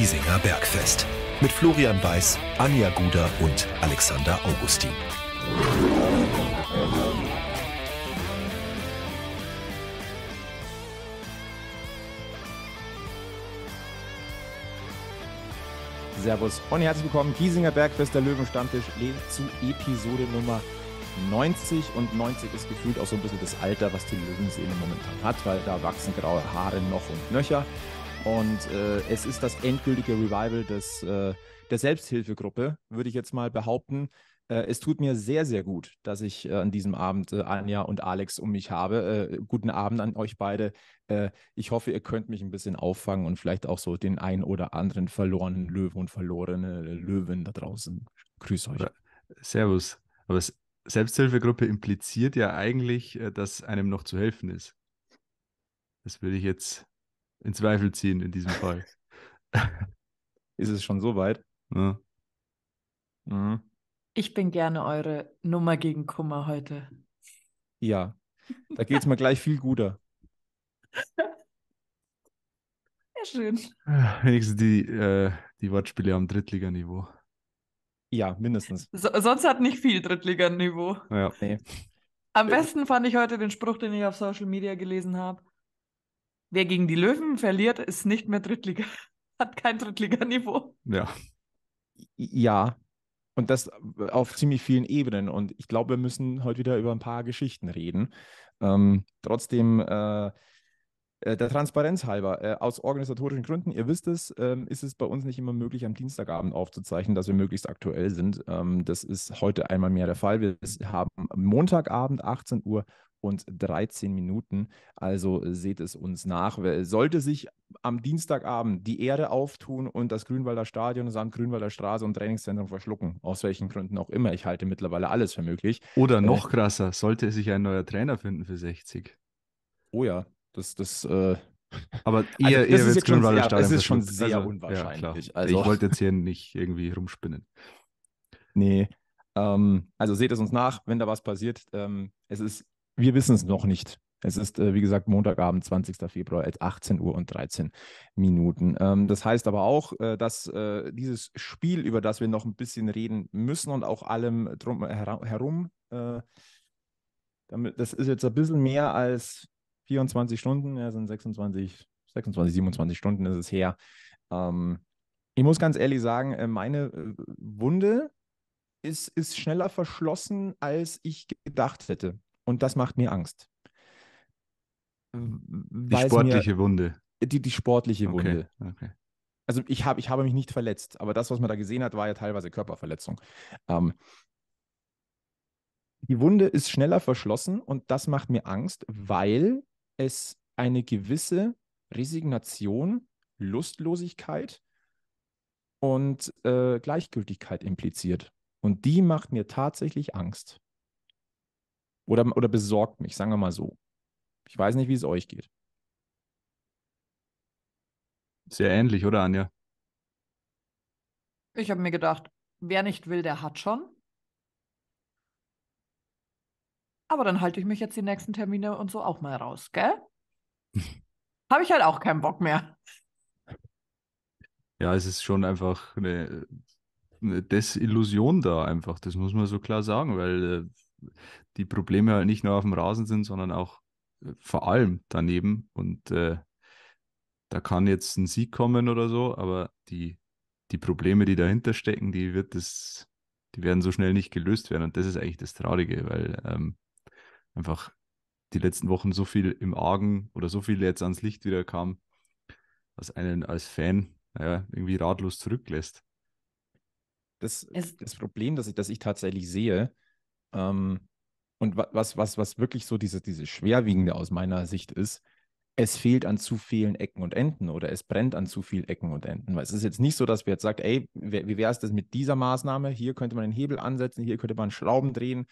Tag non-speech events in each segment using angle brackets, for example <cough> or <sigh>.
Giesinger Bergfest. Mit Florian Weiß, Anja Guder und Alexander Augustin. Servus und herzlich willkommen. Giesinger Bergfest, der Löwenstammtisch, zu Episode Nummer 90. Und 90 ist gefühlt auch so ein bisschen das Alter, was die Löwenseele momentan hat, weil da wachsen graue Haare noch und nöcher. Und äh, es ist das endgültige Revival des, äh, der Selbsthilfegruppe, würde ich jetzt mal behaupten. Äh, es tut mir sehr, sehr gut, dass ich äh, an diesem Abend äh, Anja und Alex um mich habe. Äh, guten Abend an euch beide. ich hoffe, ihr könnt mich ein bisschen auffangen und vielleicht auch so den einen oder anderen verlorenen Löwen und verlorene Löwen da draußen. Grüß euch. Servus. Aber Selbsthilfegruppe impliziert ja eigentlich, dass einem noch zu helfen ist. Das würde ich jetzt in Zweifel ziehen in diesem Fall. Ist es schon so weit? Ja. Mhm. Ich bin gerne eure Nummer gegen Kummer heute. Ja, da geht es mir gleich viel guter. Sehr schön. Wenigstens die, äh, die Wortspiele am Drittliganiveau. Ja, mindestens. So, sonst hat nicht viel Drittliganiveau. Ja. Nee. Am besten fand ich heute den Spruch, den ich auf Social Media gelesen habe wer gegen die Löwen verliert, ist nicht mehr Drittliga, <laughs> hat kein Drittliga-Niveau. Ja. Ja. Und das äh, auf ziemlich vielen Ebenen. Und ich glaube, wir müssen heute wieder über ein paar Geschichten reden. Ähm, trotzdem, äh, äh, der Transparenz halber, äh, aus organisatorischen Gründen, ihr wisst es, ähm, ist es bei uns nicht immer möglich, am Dienstagabend aufzuzeichnen, dass wir möglichst aktuell sind. Ähm, das ist heute einmal mehr der Fall. Wir haben Montagabend 18 Uhr und 13 Minuten. Also seht es uns nach. Sollte sich am Dienstagabend die Erde auftun und das Grünwalder Stadion samt Grünwalder Straße und Trainingszentrum verschlucken, aus welchen Gründen auch immer. Ich halte mittlerweile alles für möglich. Oder äh, noch äh, krasser, sollte sich ein neuer Trainer finden für 60. Oh ja, das, das, äh, aber eher, also eher wird Grünwalder Stadion. Das ist schon sehr also, unwahrscheinlich. Ja, also. Ich wollte jetzt hier nicht irgendwie rumspinnen. Nee. Ähm, also seht es uns nach, wenn da was passiert. Ähm, es ist wir wissen es noch nicht. Es ist, äh, wie gesagt, Montagabend, 20. Februar, als 18 Uhr und 13 Minuten. Ähm, das heißt aber auch, äh, dass äh, dieses Spiel, über das wir noch ein bisschen reden müssen und auch allem drum herum, das ist jetzt ein bisschen mehr als 24 Stunden, ja, sind 26, 26, 27 Stunden ist es her. Ähm, ich muss ganz ehrlich sagen, meine Wunde ist, ist schneller verschlossen, als ich gedacht hätte. Und das macht mir Angst. Die sportliche mir, Wunde. Die, die sportliche okay. Wunde. Okay. Also ich, hab, ich habe mich nicht verletzt, aber das, was man da gesehen hat, war ja teilweise Körperverletzung. Ähm, die Wunde ist schneller verschlossen und das macht mir Angst, weil es eine gewisse Resignation, Lustlosigkeit und äh, Gleichgültigkeit impliziert. Und die macht mir tatsächlich Angst. Oder, oder besorgt mich, sagen wir mal so. Ich weiß nicht, wie es euch geht. Sehr ähnlich, oder Anja? Ich habe mir gedacht, wer nicht will, der hat schon. Aber dann halte ich mich jetzt die nächsten Termine und so auch mal raus, gell? <laughs> habe ich halt auch keinen Bock mehr. Ja, es ist schon einfach eine, eine Desillusion da einfach. Das muss man so klar sagen, weil äh, die Probleme halt nicht nur auf dem Rasen sind, sondern auch äh, vor allem daneben. Und äh, da kann jetzt ein Sieg kommen oder so, aber die, die Probleme, die dahinter stecken, die wird das, die werden so schnell nicht gelöst werden. Und das ist eigentlich das Traurige, weil ähm, einfach die letzten Wochen so viel im Argen oder so viel jetzt ans Licht wieder kam, was einen als Fan naja, irgendwie ratlos zurücklässt. Das, das Problem, das ich, das ich tatsächlich sehe, ähm, und was, was, was wirklich so diese, diese schwerwiegende aus meiner Sicht ist, es fehlt an zu vielen Ecken und Enden oder es brennt an zu vielen Ecken und Enden. Weil es ist jetzt nicht so, dass wir jetzt sagen, ey, wie wäre es das mit dieser Maßnahme? Hier könnte man den Hebel ansetzen, hier könnte man Schrauben drehen.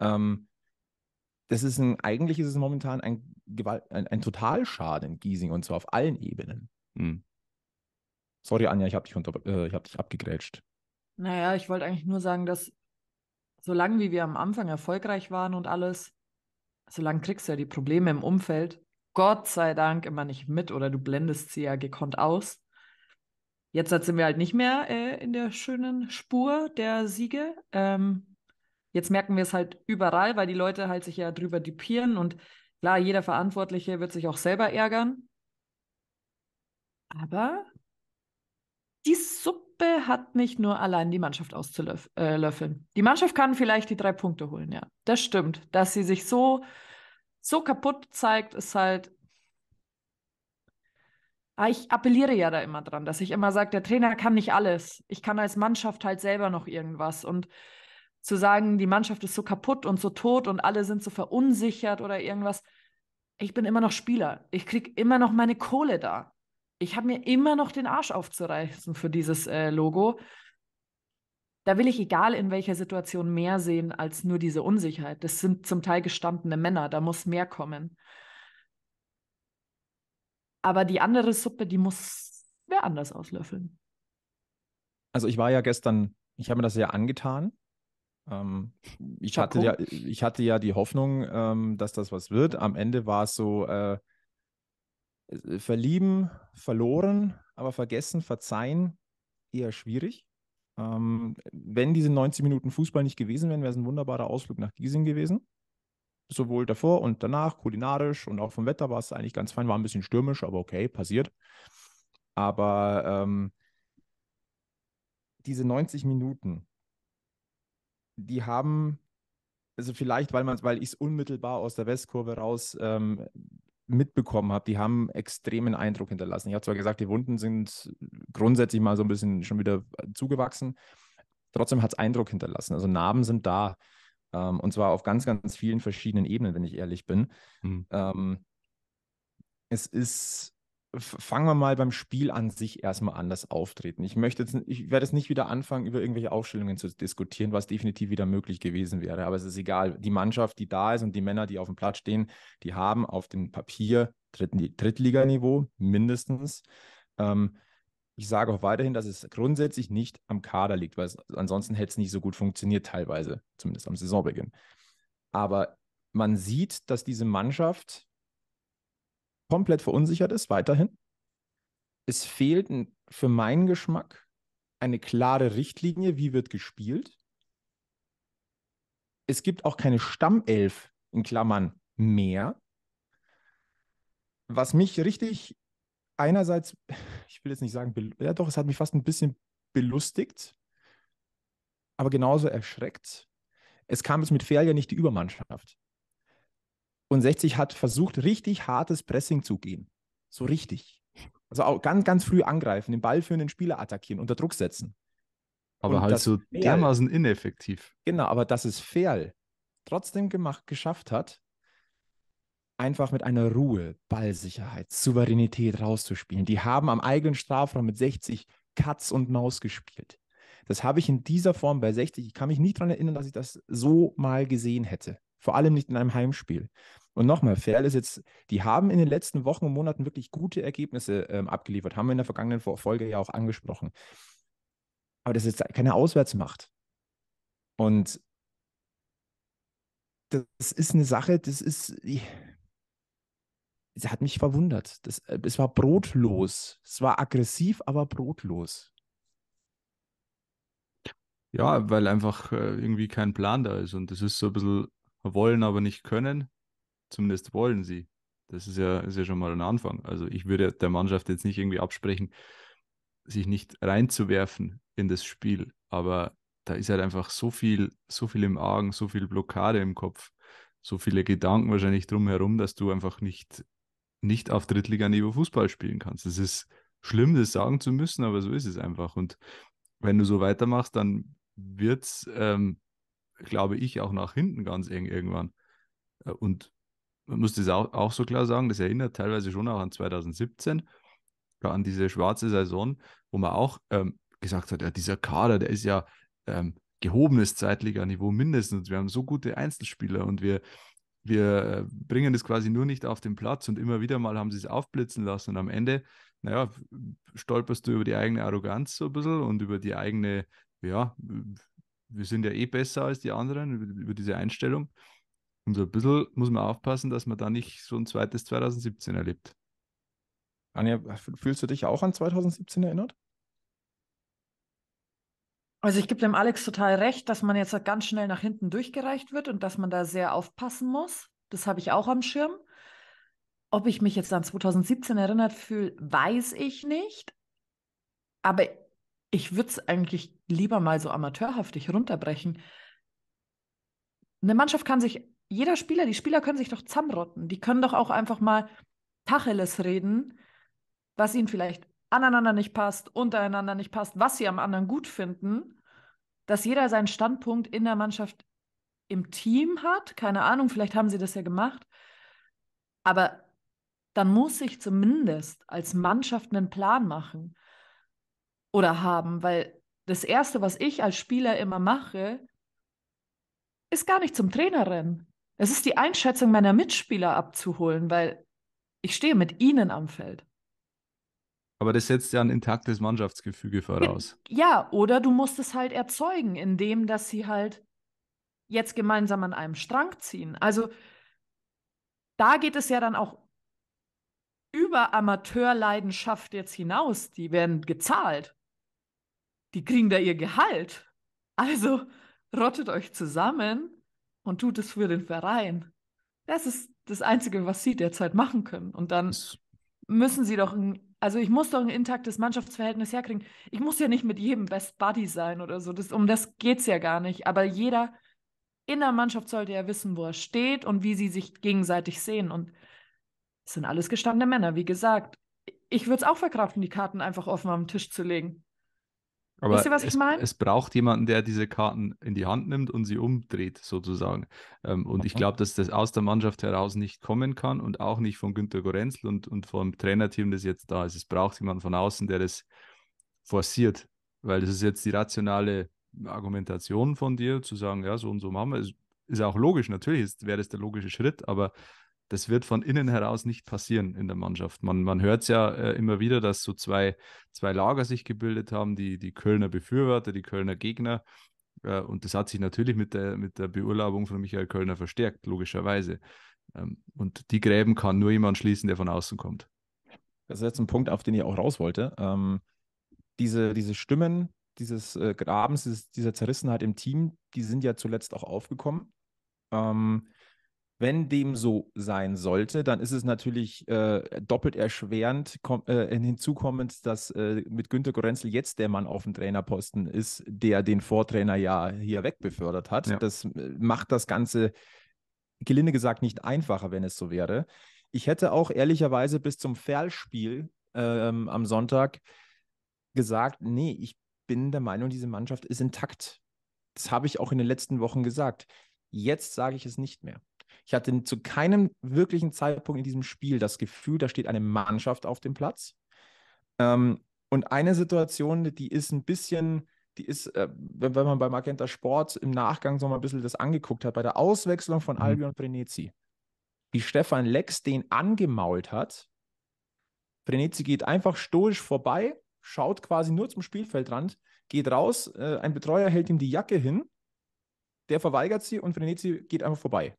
Ähm, das ist ein, eigentlich ist es momentan ein, Gewalt, ein, ein Totalschaden in Giesing und zwar auf allen Ebenen. Mhm. Sorry, Anja, ich habe dich, äh, hab dich abgegrätscht. Naja, ich wollte eigentlich nur sagen, dass solange wie wir am Anfang erfolgreich waren und alles, solange kriegst du ja die Probleme im Umfeld, Gott sei Dank, immer nicht mit oder du blendest sie ja gekonnt aus. Jetzt sind wir halt nicht mehr äh, in der schönen Spur der Siege. Ähm, jetzt merken wir es halt überall, weil die Leute halt sich ja drüber dupieren und klar, jeder Verantwortliche wird sich auch selber ärgern. Aber die Sub Gruppe hat nicht nur allein die Mannschaft auszulöffeln. Äh, die Mannschaft kann vielleicht die drei Punkte holen, ja. Das stimmt. Dass sie sich so, so kaputt zeigt, ist halt. Aber ah, ich appelliere ja da immer dran, dass ich immer sage, der Trainer kann nicht alles. Ich kann als Mannschaft halt selber noch irgendwas. Und zu sagen, die Mannschaft ist so kaputt und so tot und alle sind so verunsichert oder irgendwas. Ich bin immer noch Spieler. Ich kriege immer noch meine Kohle da. Ich habe mir immer noch den Arsch aufzureißen für dieses äh, Logo. Da will ich, egal in welcher Situation, mehr sehen als nur diese Unsicherheit. Das sind zum Teil gestandene Männer, da muss mehr kommen. Aber die andere Suppe, die muss wer anders auslöffeln. Also ich war ja gestern, ich habe mir das ja angetan. Ähm, ich, hatte ja, ich hatte ja die Hoffnung, ähm, dass das was wird. Am Ende war es so, äh, äh, verlieben, verloren, aber vergessen, verzeihen, eher schwierig. Ähm, wenn diese 90 Minuten Fußball nicht gewesen wären, wäre es ein wunderbarer Ausflug nach Giesing gewesen. Sowohl davor und danach, kulinarisch und auch vom Wetter war es eigentlich ganz fein, war ein bisschen stürmisch, aber okay, passiert. Aber ähm, diese 90 Minuten, die haben, also vielleicht, weil man weil ich es unmittelbar aus der Westkurve raus ähm, mitbekommen habe, die haben extremen Eindruck hinterlassen. Ich habe zwar gesagt, die Wunden sind grundsätzlich mal so ein bisschen schon wieder äh, zugewachsen, trotzdem hat es Eindruck hinterlassen. Also Narben sind da. Ähm, und zwar auf ganz, ganz vielen verschiedenen Ebenen, wenn ich ehrlich bin. Mhm. Ähm, es ist fangen wir mal beim Spiel an sich erstmal an, das Auftreten. Ich möchte jetzt, ich werde jetzt nicht wieder anfangen, über irgendwelche Aufstellungen zu diskutieren, was definitiv wieder möglich gewesen wäre. Aber es ist egal. Die Mannschaft, die da ist und die Männer, die auf dem Platz stehen, die haben auf dem Papier Drittliganiveau mindestens. Ähm, ich sage auch weiterhin, dass es grundsätzlich nicht am Kader liegt, weil es, ansonsten hätte es nicht so gut funktioniert, teilweise, zumindest am Saisonbeginn. Aber man sieht, dass diese Mannschaft komplett verunsichert ist, weiterhin. Es fehlt für meinen Geschmack eine klare Richtlinie, wie wird gespielt. Es gibt auch keine Stammelf in Klammern mehr. Was mich richtig einerseits, ich will jetzt nicht sagen, ja doch, es hat mich fast ein bisschen belustigt, aber genauso erschreckt. Es kam jetzt mit Ferja nicht die Übermannschaft. Und 60 hat versucht, richtig hartes Pressing zu gehen. So richtig. Also auch ganz, ganz früh angreifen, den Ball für einen Spieler attackieren, unter Druck setzen. Aber und halt so Ferl, dermaßen ineffektiv. Genau, aber dass es Ferl trotzdem gemacht, geschafft hat, einfach mit einer Ruhe, Ballsicherheit, Souveränität rauszuspielen. Die haben am eigenen Strafraum mit 60 Katz und Maus gespielt. Das habe ich in dieser Form bei 60. Ich kann mich nicht daran erinnern, dass ich das so mal gesehen hätte. Vor allem nicht in einem Heimspiel. Und nochmal, Ferl ist jetzt, die haben in den letzten Wochen und Monaten wirklich gute Ergebnisse ähm, abgeliefert, haben wir in der vergangenen Folge ja auch angesprochen. Aber das ist keine Auswärtsmacht. Und das ist eine Sache, das ist, das hat mich verwundert. Das, äh, es war brotlos. Es war aggressiv, aber brotlos. Ja, weil einfach äh, irgendwie kein Plan da ist. Und das ist so ein bisschen wollen, aber nicht können. Zumindest wollen sie. Das ist ja, ist ja schon mal ein Anfang. Also ich würde der Mannschaft jetzt nicht irgendwie absprechen, sich nicht reinzuwerfen in das Spiel. Aber da ist halt einfach so viel, so viel im Argen, so viel Blockade im Kopf, so viele Gedanken wahrscheinlich drumherum, dass du einfach nicht, nicht auf Drittliga-Niveau Fußball spielen kannst. Es ist schlimm, das sagen zu müssen, aber so ist es einfach. Und wenn du so weitermachst, dann wird es, ähm, glaube ich, auch nach hinten ganz eng irgendwann. Äh, und man muss das auch, auch so klar sagen, das erinnert teilweise schon auch an 2017, an diese schwarze Saison, wo man auch ähm, gesagt hat, ja, dieser Kader, der ist ja ähm, gehobenes Zeitliga-Niveau mindestens. Wir haben so gute Einzelspieler und wir, wir äh, bringen das quasi nur nicht auf den Platz und immer wieder mal haben sie es aufblitzen lassen und am Ende, naja, stolperst du über die eigene Arroganz so ein bisschen und über die eigene, ja, wir sind ja eh besser als die anderen, über diese Einstellung. Und so ein bisschen muss man aufpassen, dass man da nicht so ein zweites 2017 erlebt. Anja, fühlst du dich auch an 2017 erinnert? Also ich gebe dem Alex total recht, dass man jetzt halt ganz schnell nach hinten durchgereicht wird und dass man da sehr aufpassen muss. Das habe ich auch am Schirm. Ob ich mich jetzt an 2017 erinnert fühle, weiß ich nicht. Aber ich würde es eigentlich lieber mal so amateurhaftig runterbrechen. Eine Mannschaft kann sich jeder Spieler, die Spieler können sich doch zusammenrotten. Die können doch auch einfach mal Tacheles reden, was ihnen vielleicht aneinander nicht passt, untereinander nicht passt, was sie am anderen gut finden, dass jeder seinen Standpunkt in der Mannschaft im Team hat. Keine Ahnung, vielleicht haben sie das ja gemacht. Aber dann muss ich zumindest als Mannschaft einen Plan machen oder haben, weil das Erste, was ich als Spieler immer mache, ist gar nicht zum Trainer rennen. Es ist die Einschätzung meiner Mitspieler abzuholen, weil ich stehe mit ihnen am Feld. Aber das setzt ja ein intaktes Mannschaftsgefüge voraus. Ja, oder du musst es halt erzeugen, indem dass sie halt jetzt gemeinsam an einem Strang ziehen. Also da geht es ja dann auch über Amateurleidenschaft jetzt hinaus. Die werden gezahlt. Die kriegen da ihr Gehalt. Also rottet euch zusammen und tut es für den Verein. Das ist das Einzige, was sie derzeit machen können. Und dann müssen sie doch, ein, also ich muss doch ein intaktes Mannschaftsverhältnis herkriegen. Ich muss ja nicht mit jedem Best Buddy sein oder so. Das, um das geht es ja gar nicht. Aber jeder in der Mannschaft sollte ja wissen, wo er steht und wie sie sich gegenseitig sehen. Und es sind alles gestandene Männer, wie gesagt. Ich würde es auch verkraften, die Karten einfach offen am Tisch zu legen. Aber Wisst ihr, was es, ich meine? Es braucht jemanden, der diese Karten in die Hand nimmt und sie umdreht, sozusagen. Ähm, und mhm. ich glaube, dass das aus der Mannschaft heraus nicht kommen kann und auch nicht von Günter Gorenzl und, und vom Trainerteam, das jetzt da ist. Es braucht jemanden von außen, der das forciert, weil das ist jetzt die rationale Argumentation von dir, zu sagen, ja, so und so machen wir. Es ist auch logisch, natürlich wäre das der logische Schritt, aber das wird von innen heraus nicht passieren in der Mannschaft. Man, man hört es ja äh, immer wieder, dass so zwei, zwei Lager sich gebildet haben, die, die Kölner Befürworter, die Kölner Gegner. Äh, und das hat sich natürlich mit der, mit der Beurlaubung von Michael Kölner verstärkt, logischerweise. Ähm, und die Gräben kann nur jemand schließen, der von außen kommt. Das ist jetzt ein Punkt, auf den ich auch raus wollte. Ähm, diese, diese Stimmen dieses äh, Grabens, dieses, dieser Zerrissenheit im Team, die sind ja zuletzt auch aufgekommen. Ähm, wenn dem so sein sollte, dann ist es natürlich äh, doppelt erschwerend äh, hinzukommend, dass äh, mit Günter Gorenzel jetzt der Mann auf dem Trainerposten ist, der den Vortrainer ja hier wegbefördert hat. Ja. Das äh, macht das Ganze, gelinde gesagt, nicht einfacher, wenn es so wäre. Ich hätte auch ehrlicherweise bis zum Ferlspiel ähm, am Sonntag gesagt, nee, ich bin der Meinung, diese Mannschaft ist intakt. Das habe ich auch in den letzten Wochen gesagt. Jetzt sage ich es nicht mehr. Ich hatte zu keinem wirklichen Zeitpunkt in diesem Spiel das Gefühl, da steht eine Mannschaft auf dem Platz. Ähm, und eine Situation, die ist ein bisschen, die ist, äh, wenn, wenn man beim Magenta Sport im Nachgang so mal ein bisschen das angeguckt hat, bei der Auswechslung von mhm. Albion Frenetzi, wie Stefan Lex den angemault hat. Frenetzi geht einfach stoisch vorbei, schaut quasi nur zum Spielfeldrand, geht raus, äh, ein Betreuer hält ihm die Jacke hin, der verweigert sie und Frenetzi geht einfach vorbei.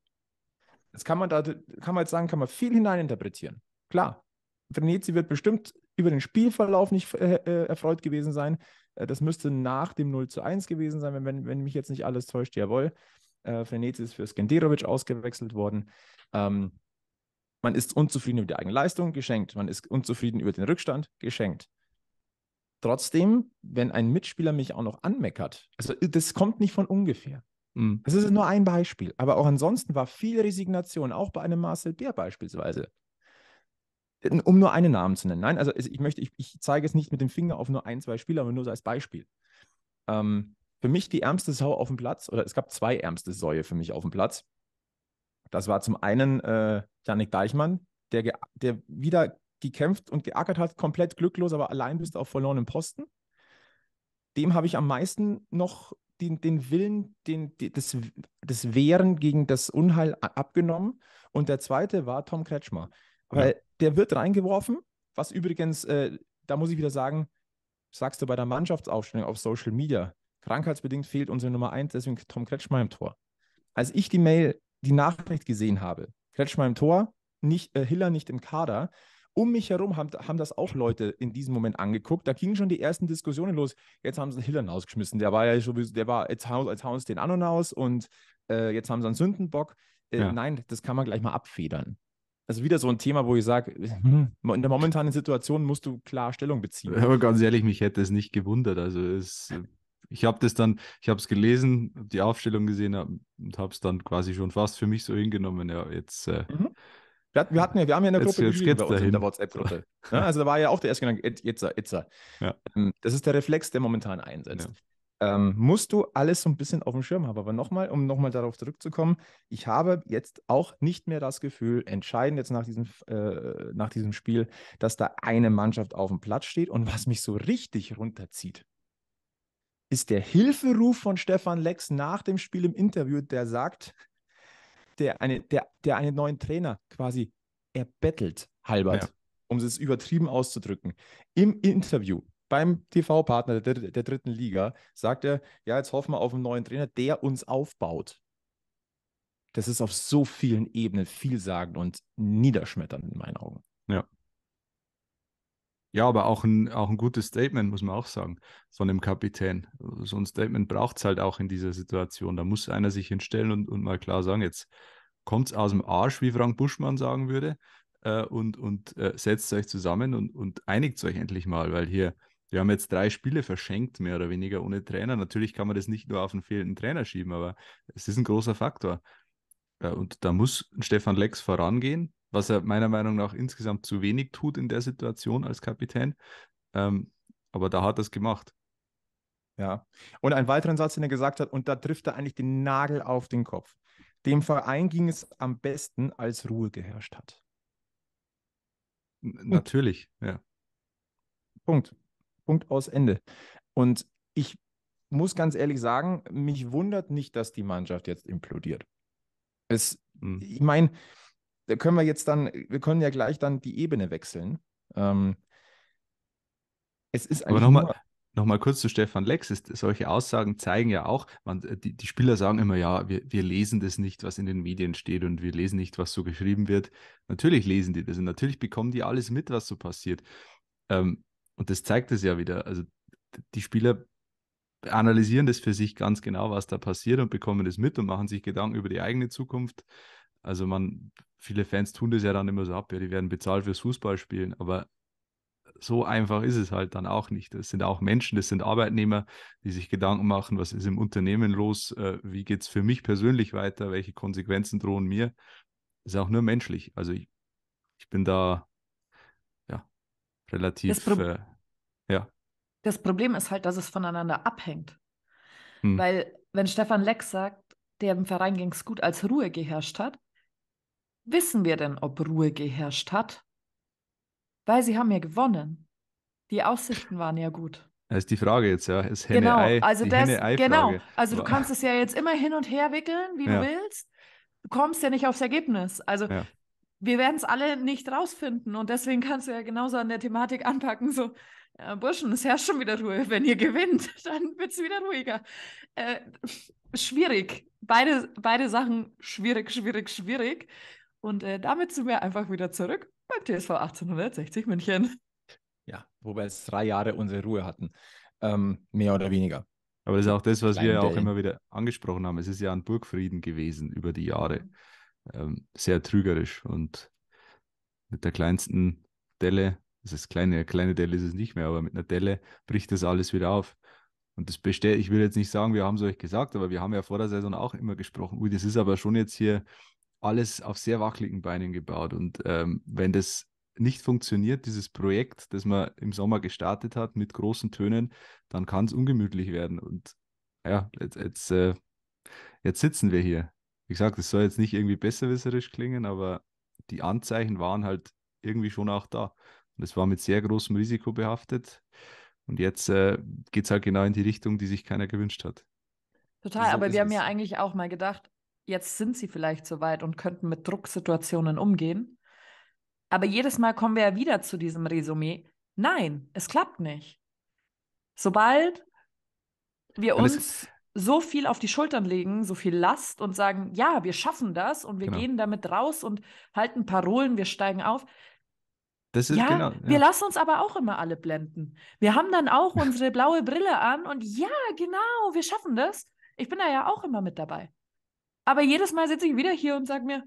Das kann man da, kann man jetzt sagen, kann man viel hineininterpretieren. Klar, Frenetzi wird bestimmt über den Spielverlauf nicht äh, äh erfreut gewesen sein. Äh, das müsste nach dem 0 zu 1 gewesen sein, wenn, wenn, mich jetzt nicht alles täuscht, jawohl. Äh, Frenetzi ist für Skenderovic ausgewechselt worden. Ähm, man ist unzufrieden über die eigene Leistung, geschenkt. Man ist unzufrieden über den Rückstand, geschenkt. Trotzdem, wenn ein Mitspieler mich auch noch anmeckert, also das kommt nicht von ungefähr. Mhm. Das ist nur ein Beispiel. Aber auch ansonsten war viel Resignation, auch bei einem Marcel Bär beispielsweise. Um nur einen Namen zu nennen. Nein, also ich möchte, ich, ich zeige es nicht mit dem Finger auf nur ein, zwei Spieler, aber nur so als Beispiel. Ähm, für mich die ärmste Sau auf dem Platz, oder es gab zwei ärmste Säue für mich auf dem Platz. Das war zum einen äh, Janik Deichmann, der, der wieder gekämpft und geackert hat, komplett glücklos, aber allein bist du auf verlorenem Posten. Dem habe ich am meisten noch den, den Willen, den, den, das, das Wehren gegen das Unheil abgenommen. Und der zweite war Tom Kretschmer. Weil ja. der wird reingeworfen, was übrigens, äh, da muss ich wieder sagen, sagst du bei der Mannschaftsaufstellung auf Social Media, krankheitsbedingt fehlt unsere Nummer 1, deswegen Tom Kretschmer im Tor. Als ich die Mail, die Nachricht gesehen habe, Kretschmer im Tor, nicht, äh, Hiller nicht im Kader, um mich herum haben, haben das auch Leute in diesem Moment angeguckt. Da gingen schon die ersten Diskussionen los. Jetzt haben sie einen Hillern ausgeschmissen. Der war ja sowieso, der war, jetzt hauen, jetzt hauen sie den anderen aus und äh, jetzt haben sie einen Sündenbock. Äh, ja. Nein, das kann man gleich mal abfedern. Also wieder so ein Thema, wo ich sage, <laughs> hm, in der momentanen Situation musst du klar Stellung beziehen. Aber ganz ehrlich, mich hätte es nicht gewundert. Also es, ich habe das dann, ich habe es gelesen, die Aufstellung gesehen und habe es dann quasi schon fast für mich so hingenommen. Ja, jetzt äh, mhm. Wir hatten, wir hatten ja, wir haben ja in der Gruppe jetzt, jetzt bei uns dahin. in der WhatsApp-Gruppe. Ja, <laughs> ne? also da war ja auch der erste Gedanke, Itza, Itza. Ja. Ähm, das ist der Reflex, der momentan einsetzt. Ja. Ähm, musst du alles so ein bisschen auf dem Schirm haben. Aber nochmal, um nochmal darauf zurückzukommen, ich habe jetzt auch nicht mehr das Gefühl, entscheidend jetzt nach diesem, äh, nach diesem Spiel, dass da eine Mannschaft auf dem Platz steht. Und was mich so richtig runterzieht, ist der Hilferuf von Stefan Lex nach dem Spiel im Interview, der sagt, der, eine, der, der einen neuen Trainer quasi erbettelt, Halbert, ja. um es übertrieben auszudrücken. Im Interview beim TV-Partner der, der dritten Liga sagt er, ja, jetzt hoffen wir auf einen neuen Trainer, der uns aufbaut. Das ist auf so vielen Ebenen vielsagend und niederschmetternd in meinen Augen. Ja. Ja, aber auch ein, auch ein gutes Statement, muss man auch sagen, von dem Kapitän. So ein Statement braucht es halt auch in dieser Situation. Da muss einer sich hinstellen und, und mal klar sagen, jetzt kommt es aus dem Arsch, wie Frank Buschmann sagen würde, äh, und, und äh, setzt euch zusammen und, und einigt euch endlich mal, weil hier, wir haben jetzt drei Spiele verschenkt, mehr oder weniger ohne Trainer. Natürlich kann man das nicht nur auf einen fehlenden Trainer schieben, aber es ist ein großer Faktor. Äh, und da muss Stefan Lex vorangehen was er meiner Meinung nach insgesamt zu wenig tut in der Situation als Kapitän. Ähm, aber da hat er es gemacht. Ja. Und einen weiteren Satz, den er gesagt hat, und da trifft er eigentlich den Nagel auf den Kopf. Dem Verein ging es am besten, als Ruhe geherrscht hat. N natürlich, Punkt. ja. Punkt. Punkt aus Ende. Und ich muss ganz ehrlich sagen, mich wundert nicht, dass die Mannschaft jetzt implodiert. Es, mhm. ich meine, da können wir jetzt dann, wir können ja gleich dann die Ebene wechseln. Ähm, es ist Aber nochmal, nochmal kurz zu Stefan Lex, ist, solche Aussagen zeigen ja auch, man, die, die, Spieler sagen immer, ja, wir, wir lesen das nicht, was in den Medien steht und wir lesen nicht, was so geschrieben wird. Natürlich lesen die das und natürlich bekommen die alles mit, was so passiert. Ähm, und das zeigt es ja wieder. Also die Spieler analysieren das für sich ganz genau, was da passiert und bekommen das mit und machen sich Gedanken über die eigene Zukunft. Also man, viele Fans tun das ja dann immer so ab, ja, die werden bezahlt fürs Fußballspielen, aber so einfach ist es halt dann auch nicht. Das sind auch Menschen, das sind Arbeitnehmer, die sich Gedanken machen, was ist im Unternehmen los, äh, wie geht es für mich persönlich weiter, welche Konsequenzen drohen mir. Das ist auch nur menschlich. Also ich, ich bin da ja relativ das äh, ja. Das Problem ist halt, dass es voneinander abhängt. Hm. Weil wenn Stefan Leck sagt, der im Verein ging es gut, als Ruhe geherrscht hat, Wissen wir denn, ob Ruhe geherrscht hat? Weil sie haben ja gewonnen. Die Aussichten waren ja gut. Das ist die Frage jetzt, ja. Ist Henne genau, Ei, also das, Henne genau. Also du kannst es ja jetzt immer hin und her wickeln, wie ja. du willst. Du kommst ja nicht aufs Ergebnis. Also ja. wir werden es alle nicht rausfinden. Und deswegen kannst du ja genauso an der Thematik anpacken, so, äh, Burschen, es herrscht schon wieder Ruhe. Wenn ihr gewinnt, <laughs> dann wird es wieder ruhiger. Äh, schwierig. Beide, beide Sachen schwierig, schwierig, schwierig. Und äh, damit sind wir einfach wieder zurück beim TSV 1860 München. Ja, wobei es drei Jahre unsere Ruhe hatten, ähm, mehr oder weniger. Aber das ist auch das, was Kleine wir ja auch immer wieder angesprochen haben. Es ist ja ein Burgfrieden gewesen über die Jahre. Mhm. Ähm, sehr trügerisch und mit der kleinsten Delle, das ist kleine, kleine Delle ist es nicht mehr, aber mit einer Delle bricht das alles wieder auf. Und das bestätigt, ich will jetzt nicht sagen, wir haben es euch gesagt, aber wir haben ja vor der Saison auch immer gesprochen, ui, das ist aber schon jetzt hier alles auf sehr wackeligen Beinen gebaut. Und ähm, wenn das nicht funktioniert, dieses Projekt, das man im Sommer gestartet hat mit großen Tönen, dann kann es ungemütlich werden. Und ja, jetzt, jetzt, äh, jetzt sitzen wir hier. Wie gesagt, es soll jetzt nicht irgendwie besserwisserisch klingen, aber die Anzeichen waren halt irgendwie schon auch da. Und es war mit sehr großem Risiko behaftet. Und jetzt äh, geht es halt genau in die Richtung, die sich keiner gewünscht hat. Total, so aber wir haben ja eigentlich auch mal gedacht, jetzt sind sie vielleicht so weit und könnten mit Drucksituationen umgehen. Aber jedes Mal kommen wir ja wieder zu diesem Resümee. Nein, es klappt nicht. Sobald wir uns so viel auf die Schultern legen, so viel Last und sagen, ja, wir schaffen das und wir genau. gehen damit raus und halten Parolen, wir steigen auf. Das ist ja, genau, ja. wir lassen uns aber auch immer alle blenden. Wir haben dann auch unsere blaue Brille an und ja, genau, wir schaffen das. Ich bin da ja auch immer mit dabei. Aber jedes Mal sitze ich wieder hier und sage mir,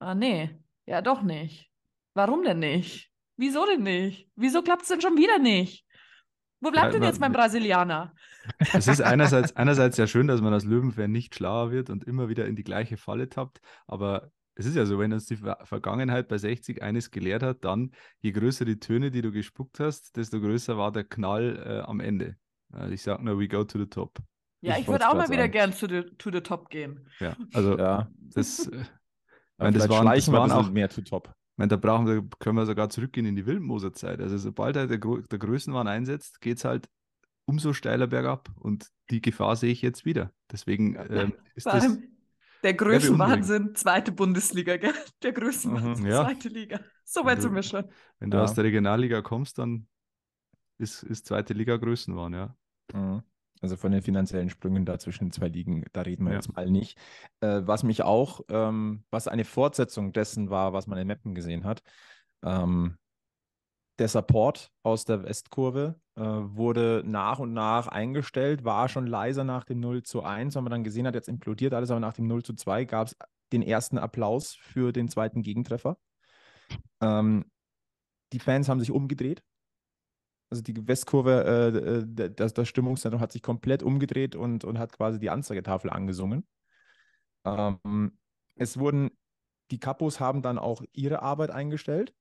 ah nee, ja doch nicht. Warum denn nicht? Wieso denn nicht? Wieso klappt es denn schon wieder nicht? Wo bleibt ja, denn jetzt mein Brasilianer? Es ist einerseits, <laughs> einerseits ja schön, dass man als Löwenfan nicht schlauer wird und immer wieder in die gleiche Falle tappt, aber es ist ja so, wenn uns die Vergangenheit bei 60 eines gelehrt hat, dann je größer die Töne, die du gespuckt hast, desto größer war der Knall äh, am Ende. Also ich sage nur, we go to the top. Ja, ich, ich würde auch mal wieder sagen. gern zu the, to the top gehen. Ja, also ja. das, äh, <laughs> meine, das waren, das waren auch mehr to top. Meine, da brauchen wir, können wir sogar zurückgehen in die Wildmoser-Zeit. Also sobald halt der, der Größenwahn einsetzt, geht es halt umso steiler bergab. Und die Gefahr sehe ich jetzt wieder. Deswegen ähm, <laughs> ist Vor das. Der Größenwahnsinn, zweite Bundesliga, gell? Der Größenwahnsinn, mhm, ja. zweite Liga. So weit sind wir schon. Wenn du ja. aus der Regionalliga kommst, dann ist, ist zweite Liga Größenwahn, ja. Mhm. Also von den finanziellen Sprüngen da zwischen zwei Ligen, da reden wir ja. jetzt mal nicht. Äh, was mich auch, ähm, was eine Fortsetzung dessen war, was man in Mappen gesehen hat, ähm, der Support aus der Westkurve äh, wurde nach und nach eingestellt, war schon leiser nach dem 0 zu 1, weil man dann gesehen hat, jetzt implodiert alles, aber nach dem 0 zu 2 gab es den ersten Applaus für den zweiten Gegentreffer. Ähm, die Fans haben sich umgedreht, also die Westkurve, äh, äh das, das Stimmungszentrum hat sich komplett umgedreht und, und hat quasi die Anzeigetafel angesungen. Ähm, es wurden, die Kapos haben dann auch ihre Arbeit eingestellt.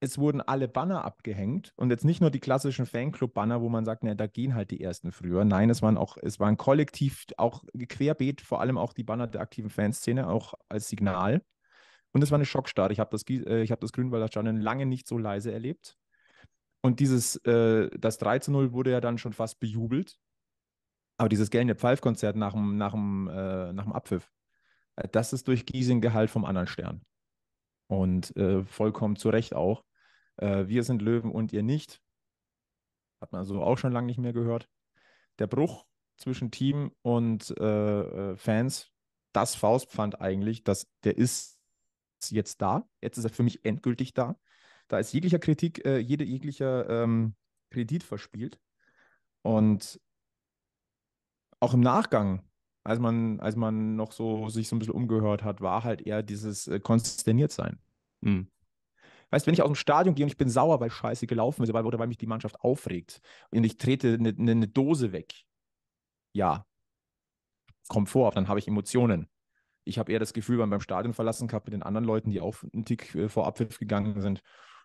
Es wurden alle Banner abgehängt und jetzt nicht nur die klassischen Fanclub-Banner, wo man sagt, na, da gehen halt die ersten früher. Nein, es waren auch, es waren kollektiv auch querbeet, vor allem auch die Banner der aktiven Fanszene, auch als Signal. Und es war eine Schockstarre. Ich habe das, äh, hab das Grünwalder Stadion lange nicht so leise erlebt. Und dieses, äh, das 3 zu 0 wurde ja dann schon fast bejubelt. Aber dieses gellende Pfeifkonzert nach dem, nach dem, äh, nach dem Abpfiff, äh, das ist durch Giesing Gehalt vom anderen Stern. Und äh, vollkommen zu Recht auch. Äh, wir sind Löwen und ihr nicht. Hat man also auch schon lange nicht mehr gehört. Der Bruch zwischen Team und äh, Fans, das Faustpfand eigentlich, das, der ist jetzt da. Jetzt ist er für mich endgültig da. Da ist jeglicher Kritik, äh, jede, jeglicher ähm, Kredit verspielt. Und auch im Nachgang, als man, als man noch so sich so ein bisschen umgehört hat, war halt eher dieses äh, konsterniert sein. Mhm. Weißt, wenn ich aus dem Stadion gehe und ich bin sauer, weil Scheiße gelaufen ist, weil, oder weil mich die Mannschaft aufregt und ich trete eine ne, ne Dose weg, ja, kommt vor, dann habe ich Emotionen. Ich habe eher das Gefühl, beim, beim Stadion verlassen gehabt mit den anderen Leuten, die auch einen Tick äh, vor Abpfiff gegangen sind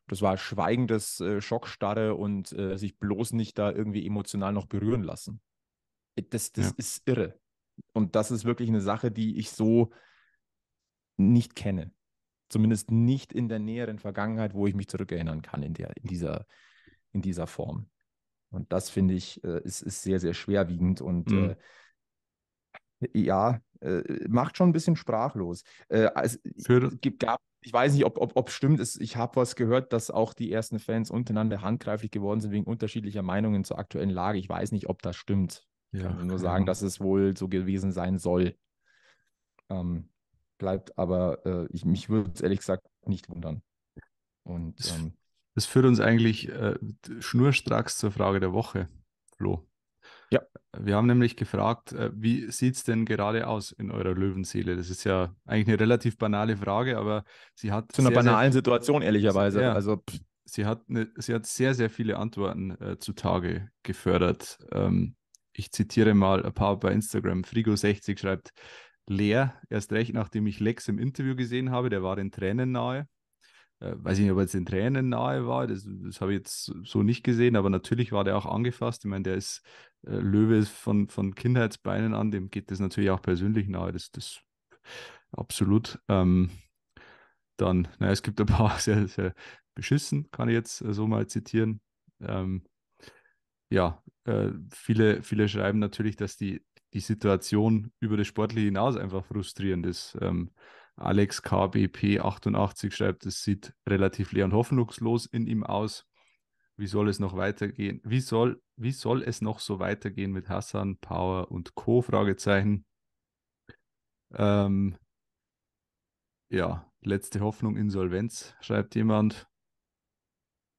das war schweigendes äh, Schockstarre und äh, sich bloß nicht da irgendwie emotional noch berühren lassen. Äh, das, das ja. ist irre. Und das ist wirklich eine Sache, die ich so nicht kenne. Zumindest nicht in der näheren Vergangenheit, wo ich mich zurückerinnern kann in, der, in, dieser, in dieser Form. Und das finde ich, äh, ist, ist sehr, sehr schwerwiegend und äh, mhm. ja, äh, macht schon ein bisschen sprachlos. es Für... gab ich weiß nicht, ob, ob, ob stimmt ist. Ich habe was gehört, dass auch die ersten Fans untereinander handgreiflich geworden sind wegen unterschiedlicher Meinungen zur aktuellen Lage. Ich weiß nicht, ob das stimmt. Ja, kann nur sagen, dass es wohl so gewesen sein soll. Ähm, bleibt aber, äh, ich, mich würde es ehrlich gesagt nicht wundern. Und das, ähm, führt uns eigentlich äh, schnurstracks zur Frage der Woche, Flo. Ja. Wir haben nämlich gefragt, äh, wie sieht es denn gerade aus in eurer Löwenseele? Das ist ja eigentlich eine relativ banale Frage, aber sie hat. Zu einer sehr, banalen sehr, Situation, ehrlicherweise. Ja, also, sie, hat eine, sie hat sehr, sehr viele Antworten äh, zutage gefördert. Ähm, ich zitiere mal ein paar bei Instagram. Frigo60 schreibt: Leer, erst recht, nachdem ich Lex im Interview gesehen habe, der war den Tränen nahe. Äh, weiß ich nicht, ob er jetzt den Tränen nahe war, das, das habe ich jetzt so nicht gesehen, aber natürlich war der auch angefasst. Ich meine, der ist äh, Löwe von, von Kindheitsbeinen an, dem geht das natürlich auch persönlich nahe, das, ist absolut. Ähm, dann, naja, es gibt ein paar <laughs> sehr, sehr beschissen, kann ich jetzt äh, so mal zitieren. Ähm, ja, äh, viele, viele schreiben natürlich, dass die, die Situation über das Sportliche hinaus einfach frustrierend ist. Ähm, Alex KBP88 schreibt, es sieht relativ leer und hoffnungslos in ihm aus. Wie soll es noch weitergehen? Wie soll, wie soll es noch so weitergehen mit Hassan, Power und Co? Fragezeichen. Ähm, ja, letzte Hoffnung, Insolvenz, schreibt jemand.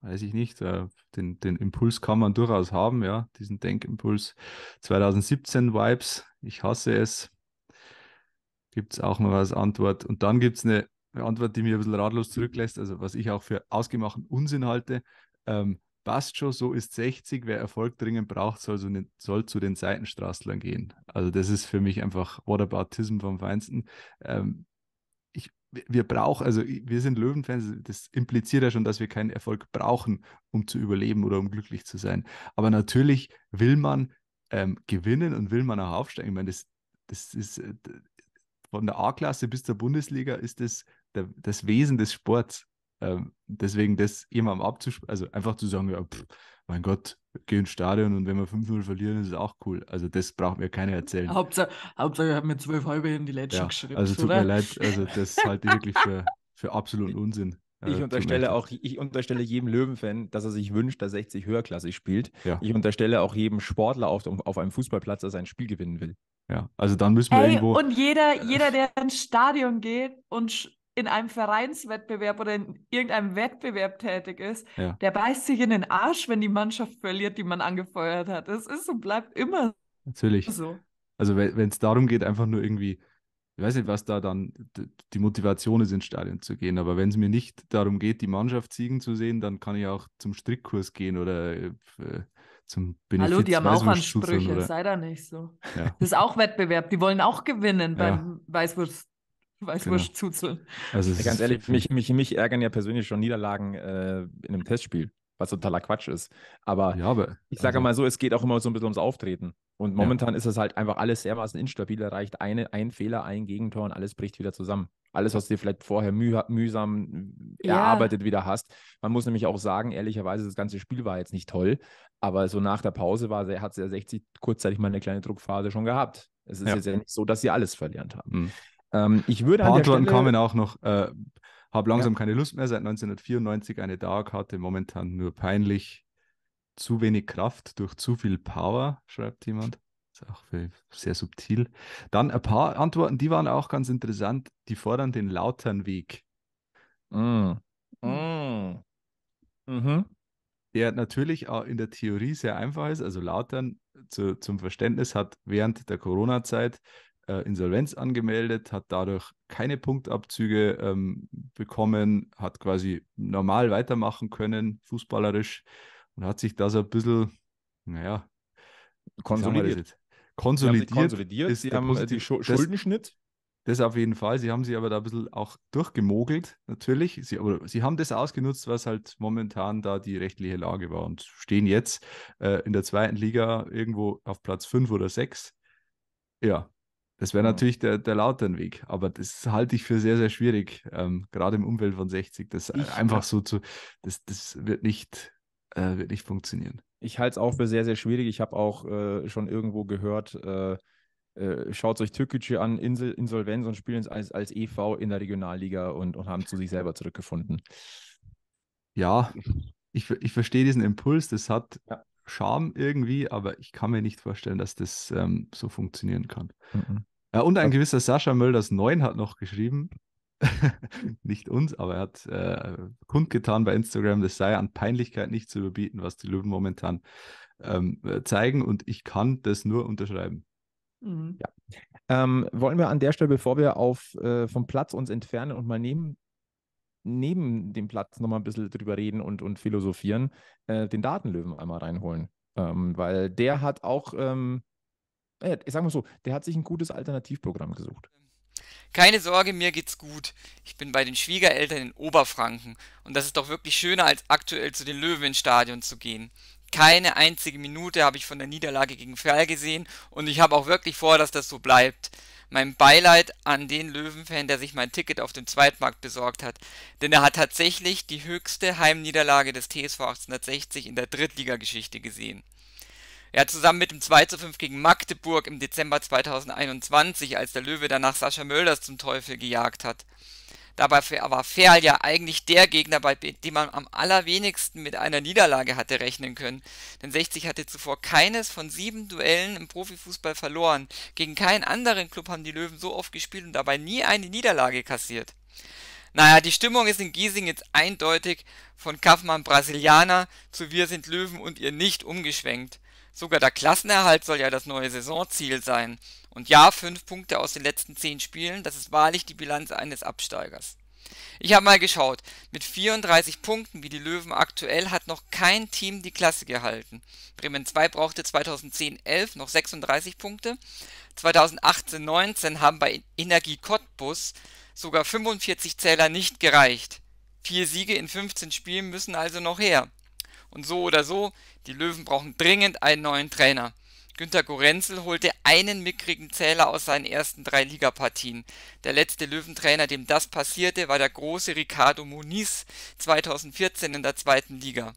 Weiß ich nicht. Äh, den, den Impuls kann man durchaus haben, ja, diesen Denkimpuls. 2017 Vibes, ich hasse es gibt es auch noch als Antwort. Und dann gibt es eine Antwort, die mir ein bisschen ratlos zurücklässt, also was ich auch für ausgemachten Unsinn halte. Ähm, passt schon, so ist 60, wer Erfolg dringend braucht, soll, so ne, soll zu den Seitenstraßlern gehen. Also das ist für mich einfach Whataboutism vom Feinsten. Ähm, ich, wir brauchen, also wir sind Löwenfans, das impliziert ja schon, dass wir keinen Erfolg brauchen, um zu überleben oder um glücklich zu sein. Aber natürlich will man ähm, gewinnen und will man auch aufsteigen. Ich meine, das, das ist, äh, von der A-Klasse bis zur Bundesliga ist das der, das Wesen des Sports. Ähm, deswegen das jemandem abzuspielen, also einfach zu sagen, ja, pff, mein Gott, geh ins Stadion und wenn wir 5-0 verlieren, ist es auch cool. Also das braucht mir keiner erzählen. Hauptsache, Hauptsache ich habe mir zwölf halbe in die Letzten ja, geschrieben. Also tut oder? Ne? mir leid, also das halte ich wirklich für, für absoluten Unsinn. Ich äh, unterstelle auch, ich unterstelle jedem Löwenfan, dass er sich wünscht, dass 60 höherklassig spielt. Ja. Ich unterstelle auch jedem Sportler auf, auf einem Fußballplatz, dass er ein Spiel gewinnen will. Ja, also dann müssen wir Ey, irgendwo. Und jeder, äh. jeder, der ins Stadion geht und in einem Vereinswettbewerb oder in irgendeinem Wettbewerb tätig ist, ja. der beißt sich in den Arsch, wenn die Mannschaft verliert, die man angefeuert hat. Das ist und bleibt immer Natürlich. so. Also wenn es darum geht, einfach nur irgendwie ich weiß nicht, was da dann die Motivation ist, ins Stadion zu gehen. Aber wenn es mir nicht darum geht, die Mannschaft siegen zu sehen, dann kann ich auch zum Strickkurs gehen oder äh, äh zum Benefiz Hallo, die haben auch Ansprüche, oder? sei da nicht so. Ja. Das ist auch Wettbewerb, die wollen auch gewinnen ja. beim Weißwurst. Weißwurst genau. Also ganz ehrlich, mich, mich, mich, ärgern ja persönlich schon Niederlagen äh, in einem Testspiel, was totaler Quatsch ist. Aber, aber ich sage also, mal so, es geht auch immer so ein bisschen ums Auftreten. Und momentan ja. ist das halt einfach alles dermaßen instabil. Erreicht eine, ein Fehler, ein Gegentor und alles bricht wieder zusammen. Alles, was du dir vielleicht vorher müh mühsam erarbeitet ja. wieder hast. Man muss nämlich auch sagen, ehrlicherweise, das ganze Spiel war jetzt nicht toll, aber so nach der Pause war, hat ja 60 kurzzeitig mal eine kleine Druckphase schon gehabt. Es ist ja. jetzt ja nicht so, dass sie alles verlernt haben. Mhm. Ähm, ich würde Paar an der Stelle... kamen auch noch, äh, habe langsam keine Lust mehr, seit 1994 eine Dauerkarte, momentan nur peinlich zu wenig Kraft durch zu viel Power, schreibt jemand. Ist auch sehr subtil. Dann ein paar Antworten, die waren auch ganz interessant. Die fordern den lauteren Weg. Mm. Hm. Mm. Mhm. Der natürlich auch in der Theorie sehr einfach ist. Also Lautern zu, zum Verständnis hat während der Corona-Zeit äh, Insolvenz angemeldet, hat dadurch keine Punktabzüge ähm, bekommen, hat quasi normal weitermachen können, fußballerisch und hat sich das ein bisschen, naja, konsolidiert. Konsolidiert, konsolidiert. Ist sie haben äh, den Schuldenschnitt. Das, das auf jeden Fall. Sie haben sie aber da ein bisschen auch durchgemogelt, natürlich. Sie, aber sie haben das ausgenutzt, was halt momentan da die rechtliche Lage war und stehen jetzt äh, in der zweiten Liga irgendwo auf Platz 5 oder 6. Ja, das wäre natürlich der, der Weg, aber das halte ich für sehr, sehr schwierig, ähm, gerade im Umfeld von 60. Das ich einfach so zu, das, das wird nicht, äh, wird nicht funktionieren. Ich halte es auch für sehr, sehr schwierig. Ich habe auch äh, schon irgendwo gehört, äh, äh schaut euch Türkgücü an, Insel, Insolvenz und spielen es als, als EV in der Regionalliga und, und haben zu sich selber zurückgefunden. Ja, ich, ich verstehe diesen Impuls. Das hat ja. Charme irgendwie, aber ich kann mir nicht vorstellen, dass das ähm, so funktionieren kann. Mhm. Ja, äh, und ein gewisser Sascha Mölders 9 hat noch geschrieben, <laughs> nicht uns, aber er hat äh, kundgetan bei Instagram, das sei an Peinlichkeit nicht zu überbieten, was die Löwen momentan ähm, äh, zeigen. Und ich kann das nur unterschreiben. Mhm. Ja. Ähm, wollen wir an der Stelle, bevor wir auf, äh, vom Platz uns entfernen und mal neben, neben dem Platz nochmal ein bisschen drüber reden und, und philosophieren, äh, den Datenlöwen einmal reinholen. Ähm, weil der hat auch, ähm, ich sag mal so, der hat sich ein gutes Alternativprogramm gesucht. Keine Sorge, mir geht's gut. Ich bin bei den Schwiegereltern in Oberfranken und das ist doch wirklich schöner als aktuell zu den Löwen ins Stadion zu gehen. Keine einzige Minute habe ich von der Niederlage gegen Ferl gesehen und ich habe auch wirklich vor, dass das so bleibt. Mein Beileid an den Löwenfan, der sich mein Ticket auf dem Zweitmarkt besorgt hat, denn er hat tatsächlich die höchste Heimniederlage des TSV 1860 in der Drittligageschichte gesehen. Ja, zusammen mit dem 2 zu 5 gegen Magdeburg im Dezember 2021, als der Löwe danach Sascha Mölders zum Teufel gejagt hat. Dabei war Ferl ja eigentlich der Gegner, bei dem man am allerwenigsten mit einer Niederlage hatte rechnen können. Denn 60 hatte zuvor keines von sieben Duellen im Profifußball verloren. Gegen keinen anderen Club haben die Löwen so oft gespielt und dabei nie eine Niederlage kassiert. Naja, die Stimmung ist in Giesing jetzt eindeutig von Kaufmann Brasilianer zu Wir sind Löwen und ihr nicht umgeschwenkt. Sogar der Klassenerhalt soll ja das neue Saisonziel sein. Und ja, fünf Punkte aus den letzten zehn Spielen, das ist wahrlich die Bilanz eines Absteigers. Ich habe mal geschaut, mit 34 Punkten wie die Löwen aktuell hat noch kein Team die Klasse gehalten. Bremen 2 brauchte 2010-11 noch 36 Punkte, 2018-19 haben bei Energie Cottbus sogar 45 Zähler nicht gereicht. Vier Siege in 15 Spielen müssen also noch her. Und so oder so, die Löwen brauchen dringend einen neuen Trainer. Günter Gorenzel holte einen mickrigen Zähler aus seinen ersten drei Ligapartien. Der letzte Löwentrainer, dem das passierte, war der große Ricardo Muniz 2014 in der zweiten Liga.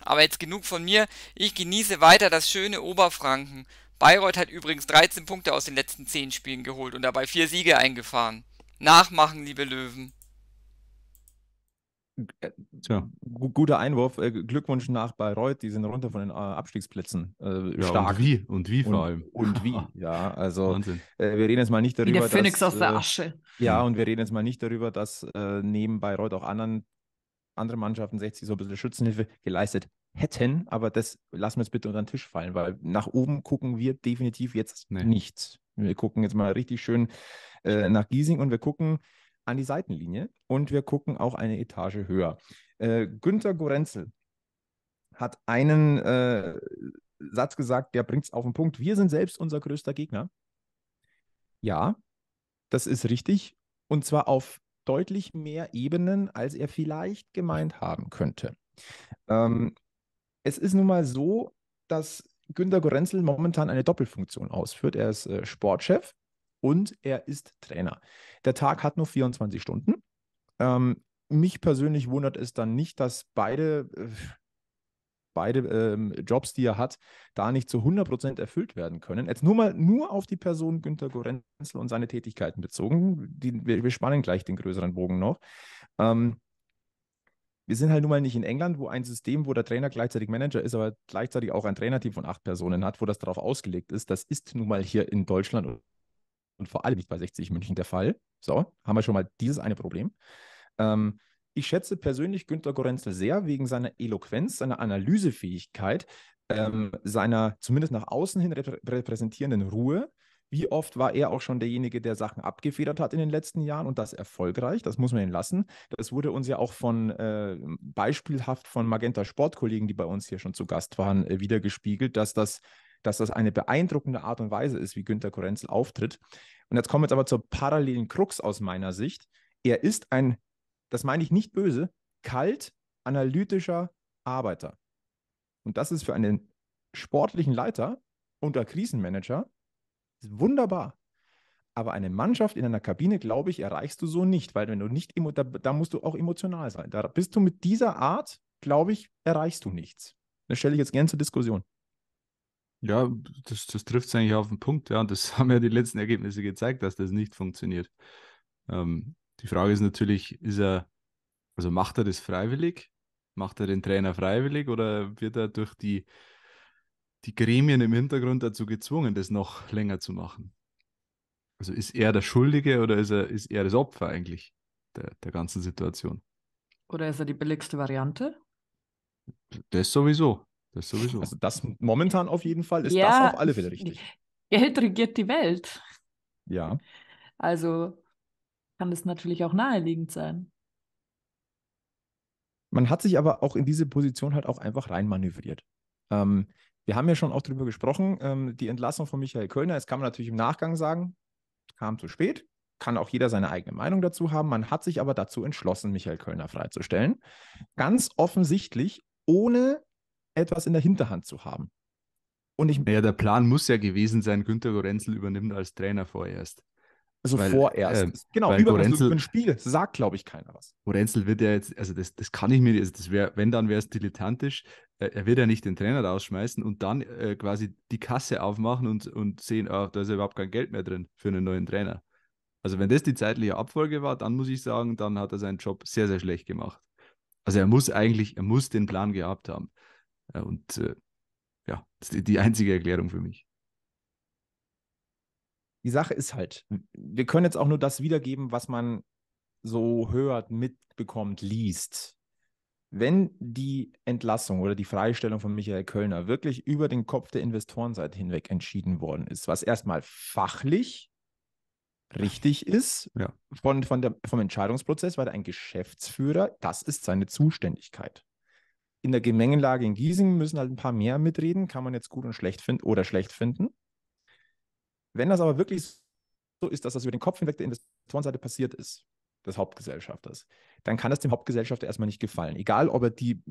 Aber jetzt genug von mir. Ich genieße weiter das schöne Oberfranken. Bayreuth hat übrigens 13 Punkte aus den letzten 10 Spielen geholt und dabei vier Siege eingefahren. Nachmachen, liebe Löwen. Äh, Tja. Guter Einwurf. Äh, Glückwunsch nach Bayreuth. Die sind runter von den äh, Abstiegsplätzen. Äh, ja, stark. Und wie? Und wie vor allem. Und wie, <laughs> ja. Also Wahnsinn. Äh, wir reden jetzt mal nicht darüber. Wie der Phoenix dass, aus der äh, Asche. Äh, ja, und wir reden jetzt mal nicht darüber, dass neben Bayreuth auch anderen, andere Mannschaften 60 so ein bisschen Schützenhilfe geleistet hätten. Aber das lassen wir jetzt bitte unter den Tisch fallen, weil nach oben gucken wir definitiv jetzt nee. nichts. Wir gucken jetzt mal richtig schön nach Giesing und wir gucken an die Seitenlinie und wir gucken auch eine Etage höher. Äh, Günther Gorenzel hat einen äh, Satz gesagt, der bringt es auf den Punkt. Wir sind selbst unser größter Gegner. Ja, das ist richtig. Und zwar auf deutlich mehr Ebenen, als er vielleicht gemeint haben könnte. Ähm, es ist nun mal so, dass Günter Gorenzel momentan eine Doppelfunktion ausführt. Er ist äh, Sportchef und er ist Trainer. Der Tag hat nur 24 Stunden. Ähm, mich persönlich wundert es dann nicht, dass beide, äh, beide ähm, Jobs, die er hat, da nicht zu 100% erfüllt werden können. Jetzt nur mal nur auf die Person Günter Gorenzel und seine Tätigkeiten bezogen. Die, wir, wir, spannen gleich den größeren Bogen noch. Ähm, wir sind halt nun mal nicht in England, wo ein System, wo der Trainer gleichzeitig Manager ist, aber gleichzeitig auch ein Trainerteam von acht Personen hat, wo das darauf ausgelegt ist. Das ist nun mal hier in Deutschland und vor allem nicht bei 60 München der Fall. So, haben wir schon mal dieses eine Problem. Ähm, ich schätze persönlich Günter Gorenzel sehr wegen seiner Eloquenz, seiner Analysefähigkeit, ähm, seiner zumindest nach außen hin reprä repräsentierenden Ruhe. Wie oft war er auch schon derjenige, der Sachen abgefedert hat in den letzten Jahren und das erfolgreich? Das muss man ihn lassen. Das wurde uns ja auch von äh, beispielhaft von Magenta Sportkollegen, die bei uns hier schon zu Gast waren, äh, wiedergespiegelt, dass das dass das eine beeindruckende Art und Weise ist, wie Günter Korenzel auftritt. Und jetzt kommen wir jetzt aber zur parallelen Krux aus meiner Sicht. Er ist ein, das meine ich nicht böse, kalt analytischer Arbeiter. Und das ist für einen sportlichen Leiter und einen Krisenmanager wunderbar. Aber eine Mannschaft in einer Kabine, glaube ich, erreichst du so nicht, weil wenn du nicht, da, da musst du auch emotional sein. Da bist du mit dieser Art, glaube ich, erreichst du nichts. Das stelle ich jetzt gerne zur Diskussion. Ja, das, das trifft es eigentlich auf den Punkt. Ja, und das <laughs> haben ja die letzten Ergebnisse gezeigt, dass das nicht funktioniert. Ähm, die Frage ist natürlich, ist er, also macht er das freiwillig? Macht er den Trainer freiwillig oder wird er durch die, die Gremien im Hintergrund dazu gezwungen, das noch länger zu machen? Also ist er der Schuldige oder ist er, ist er das Opfer eigentlich der, der ganzen Situation? Oder ist er die billigste Variante? Das sowieso. Das sowieso. Also das momentan auf jeden Fall ist ja, das auf alle Fälle richtig. Geld regiert die Welt. Ja. Also kann das natürlich auch naheliegend sein. Man hat sich aber auch in diese Position halt auch einfach reinmanövriert. Ähm, wir haben ja schon auch darüber gesprochen, ähm, die Entlassung von Michael Kölner, das kann man natürlich im Nachgang sagen, kam zu spät, kann auch jeder seine eigene Meinung dazu haben. Man hat sich aber dazu entschlossen, Michael Kölner freizustellen. Ganz offensichtlich, ohne etwas in der Hinterhand zu haben. Und ich, ja, der Plan muss ja gewesen sein, Günter Gorenzel übernimmt als Trainer vorerst. Also weil, vorerst. Äh, genau, über also Gorenzel, ein Spiel Das sagt, glaube ich, keiner was. Gorenzel wird ja jetzt, also das, das kann ich mir, also das wär, wenn dann wäre es dilettantisch, äh, er wird ja nicht den Trainer rausschmeißen und dann äh, quasi die Kasse aufmachen und, und sehen, oh, da ist ja überhaupt kein Geld mehr drin für einen neuen Trainer. Also wenn das die zeitliche Abfolge war, dann muss ich sagen, dann hat er seinen Job sehr, sehr schlecht gemacht. Also er muss eigentlich, er muss den Plan gehabt haben. Äh, und äh, ja, das ist die einzige Erklärung für mich. Die Sache ist halt, wir können jetzt auch nur das wiedergeben, was man so hört, mitbekommt, liest. Wenn die Entlassung oder die Freistellung von Michael Kölner wirklich über den Kopf der Investorenseite hinweg entschieden worden ist, was erstmal fachlich richtig ist ja. von, von der, vom Entscheidungsprozess, weil er ein Geschäftsführer, das ist seine Zuständigkeit in der Gemengenlage in Giesing müssen halt ein paar mehr mitreden, kann man jetzt gut und schlecht finden oder schlecht finden. Wenn das aber wirklich so ist, dass das über den Kopf hinweg der Investorenseite passiert ist, des Hauptgesellschafters, dann kann das dem Hauptgesellschafter erstmal nicht gefallen. Egal, ob er die,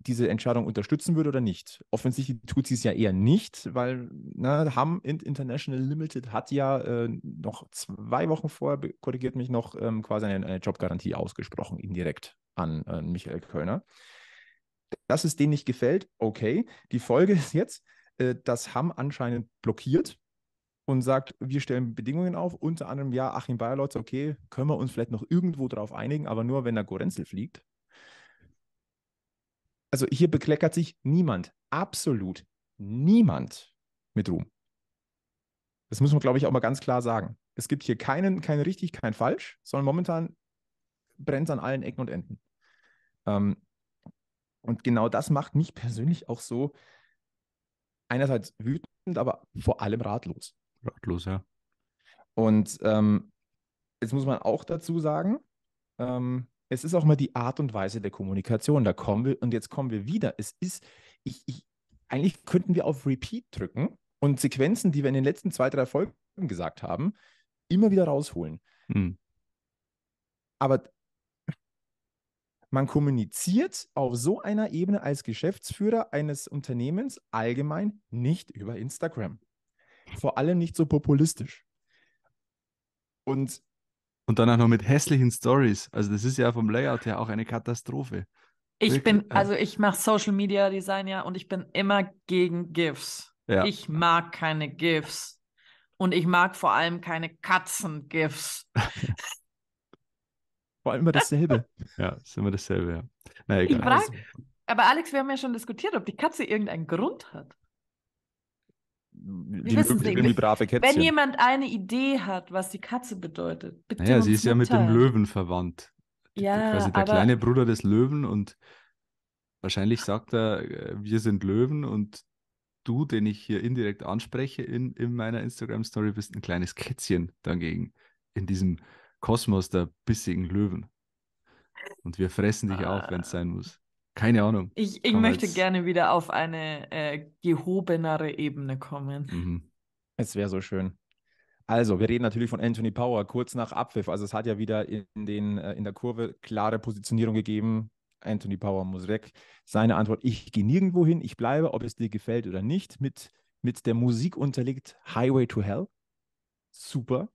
diese Entscheidung unterstützen würde oder nicht. Offensichtlich tut sie es ja eher nicht, weil na, ne, Ham International Limited hat ja äh, noch zwei Wochen vorher, korrigiert mich noch, ähm, quasi eine, eine, Jobgarantie ausgesprochen, indirekt an äh, Michael Kölner dass es denen nicht gefällt, okay. Die Folge <laughs> ist jetzt, äh, das haben anscheinend blockiert und sagt, wir stellen Bedingungen auf, unter anderem, ja, Achim Bayerlotz, okay, können wir uns vielleicht noch irgendwo drauf einigen, aber nur, wenn der Gorenzel fliegt. Also hier bekleckert sich niemand, absolut niemand mit Ruhm. Das muss man, glaube ich, auch mal ganz klar sagen. Es gibt hier keinen, kein richtig, kein falsch, sondern momentan brennt es an allen Ecken und Enden. Ähm, und genau das macht mich persönlich auch so einerseits wütend, aber vor allem ratlos. Ratlos, ja. Und ähm, jetzt muss man auch dazu sagen, ähm, es ist auch mal die Art und Weise der Kommunikation. Da kommen wir, und jetzt kommen wir wieder. Es ist, ich, ich, eigentlich könnten wir auf Repeat drücken und Sequenzen, die wir in den letzten zwei, drei Folgen gesagt haben, immer wieder rausholen. Hm. Aber man kommuniziert auf so einer Ebene als Geschäftsführer eines Unternehmens allgemein nicht über Instagram. Vor allem nicht so populistisch. Und, und danach noch mit hässlichen Stories. Also das ist ja vom Layout her auch eine Katastrophe. Ich bin, äh, also ich mache Social Media Design ja und ich bin immer gegen GIFs. Ja. Ich mag keine GIFs. Und ich mag vor allem keine Katzen-GIFs. <laughs> Vor allem immer dasselbe. <laughs> ja, ist immer dasselbe, ja. Naja, egal. Ich frag, also aber Alex, wir haben ja schon diskutiert, ob die Katze irgendeinen Grund hat. Hm, die, die, die, die brave Kätzchen. Wenn jemand eine Idee hat, was die Katze bedeutet, bitte. Naja, sie ist ja mit dem Löwen verwandt. Ja, quasi der aber... kleine Bruder des Löwen und wahrscheinlich sagt er, äh, wir sind Löwen und du, den ich hier indirekt anspreche in, in meiner Instagram-Story, bist ein kleines Kätzchen dagegen. In diesem Kosmos der bissigen Löwen. Und wir fressen dich auf, wenn es ah. sein muss. Keine Ahnung. Ich, ich möchte als... gerne wieder auf eine äh, gehobenere Ebene kommen. Mhm. Es wäre so schön. Also, wir reden natürlich von Anthony Power kurz nach Abpfiff. Also, es hat ja wieder in, den, äh, in der Kurve klare Positionierung gegeben. Anthony Power muss weg. Seine Antwort: Ich gehe nirgendwo hin, ich bleibe, ob es dir gefällt oder nicht. Mit, mit der Musik unterliegt Highway to Hell. Super.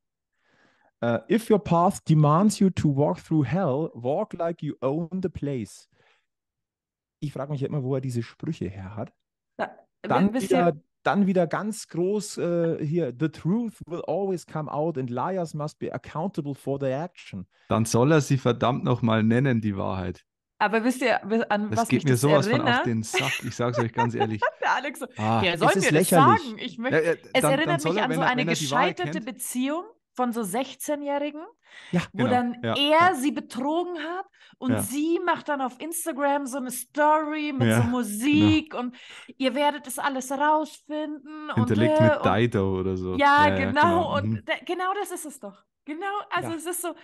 Uh, if your path demands you to walk through hell, walk like you own the place. Ich frage mich ja immer, wo er diese Sprüche her hat. Na, dann, wieder, dann wieder ganz groß äh, hier, the truth will always come out and liars must be accountable for their action. Dann soll er sie verdammt nochmal nennen, die Wahrheit. Aber wisst ihr, an das was geht mich mir das sowas erinnert? von auf den Sack. Ich sage es euch ganz ehrlich. <laughs> Der Alex so, ah, ja, soll mir lächerlich. das sagen? Ich möchte, ja, ja, dann, es erinnert mich er, an so er, eine gescheiterte Beziehung, von so 16-Jährigen, ja, wo genau. dann ja, er ja. sie betrogen hat und sie macht dann auf Instagram so eine Story mit so genau. Musik genau. und ihr werdet es alles herausfinden. Hinterlegt und, äh, mit und, Dido oder so. Ja, genau, genau, Und mhm. da, genau das ist es doch. Genau, also es ist so,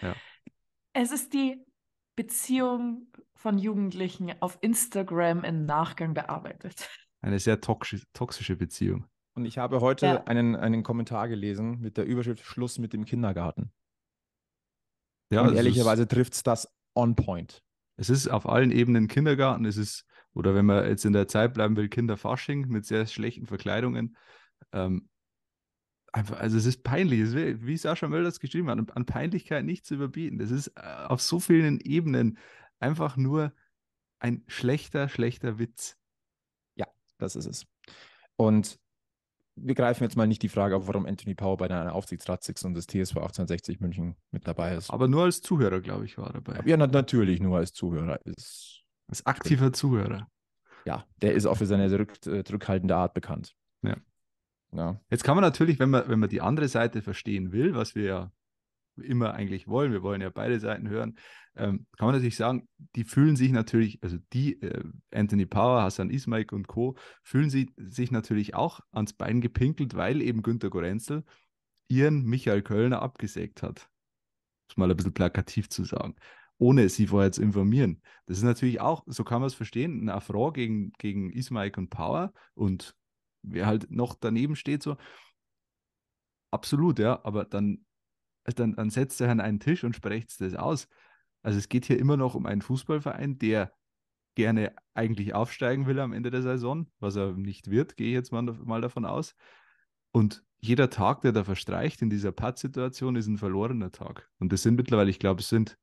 es ist die Beziehung von Jugendlichen auf Instagram im Nachgang bearbeitet. Eine sehr toxische Beziehung. Und ich habe heute ja. einen, einen Kommentar gelesen mit der Überschrift Schluss mit dem Kindergarten. Ja, und ehrlicherweise trifft es das on point. Es ist auf allen Ebenen Kindergarten, es ist, oder wenn man jetzt in der Zeit bleiben will, Kinderfasching mit sehr schlechten Verkleidungen. Ähm, einfach, also es ist peinlich, es ist, wie Sascha Möll das geschrieben hat, an Peinlichkeit nicht zu überbieten. Es ist äh, auf so vielen Ebenen einfach nur ein schlechter, schlechter Witz. Ja, das ist es. Und wir greifen jetzt mal nicht die Frage auf, warum Anthony Power bei einer Aufsichtsratssitzung des TSV 1860 München mit dabei ist. Aber nur als Zuhörer, glaube ich, war er dabei. Ja, na, natürlich nur als Zuhörer. Ist, als aktiver ist, Zuhörer. Ja, der ist auch für seine äh, zurückhaltende Art bekannt. Ja. ja. Jetzt kann man natürlich, wenn man, wenn man die andere Seite verstehen will, was wir ja immer eigentlich wollen. Wir wollen ja beide Seiten hören. Ähm, kann man natürlich sagen, die fühlen sich natürlich, also die, äh, Anthony Power, Hassan Ismail und Co., fühlen sie, sich natürlich auch ans Bein gepinkelt, weil eben Günter Gorenzel ihren Michael Kölner abgesägt hat. Das mal ein bisschen plakativ zu sagen. Ohne sie vorher zu informieren. Das ist natürlich auch, so kann man es verstehen, ein Affront gegen, gegen Ismail und Power und wer halt noch daneben steht, so. Absolut, ja, aber dann also dann, dann setzt euch an einen Tisch und sprecht das aus. Also es geht hier immer noch um einen Fußballverein, der gerne eigentlich aufsteigen will am Ende der Saison, was er nicht wird, gehe ich jetzt mal, mal davon aus. Und jeder Tag, der da verstreicht in dieser Paz-Situation, ist ein verlorener Tag. Und das sind mittlerweile, ich glaube, es sind.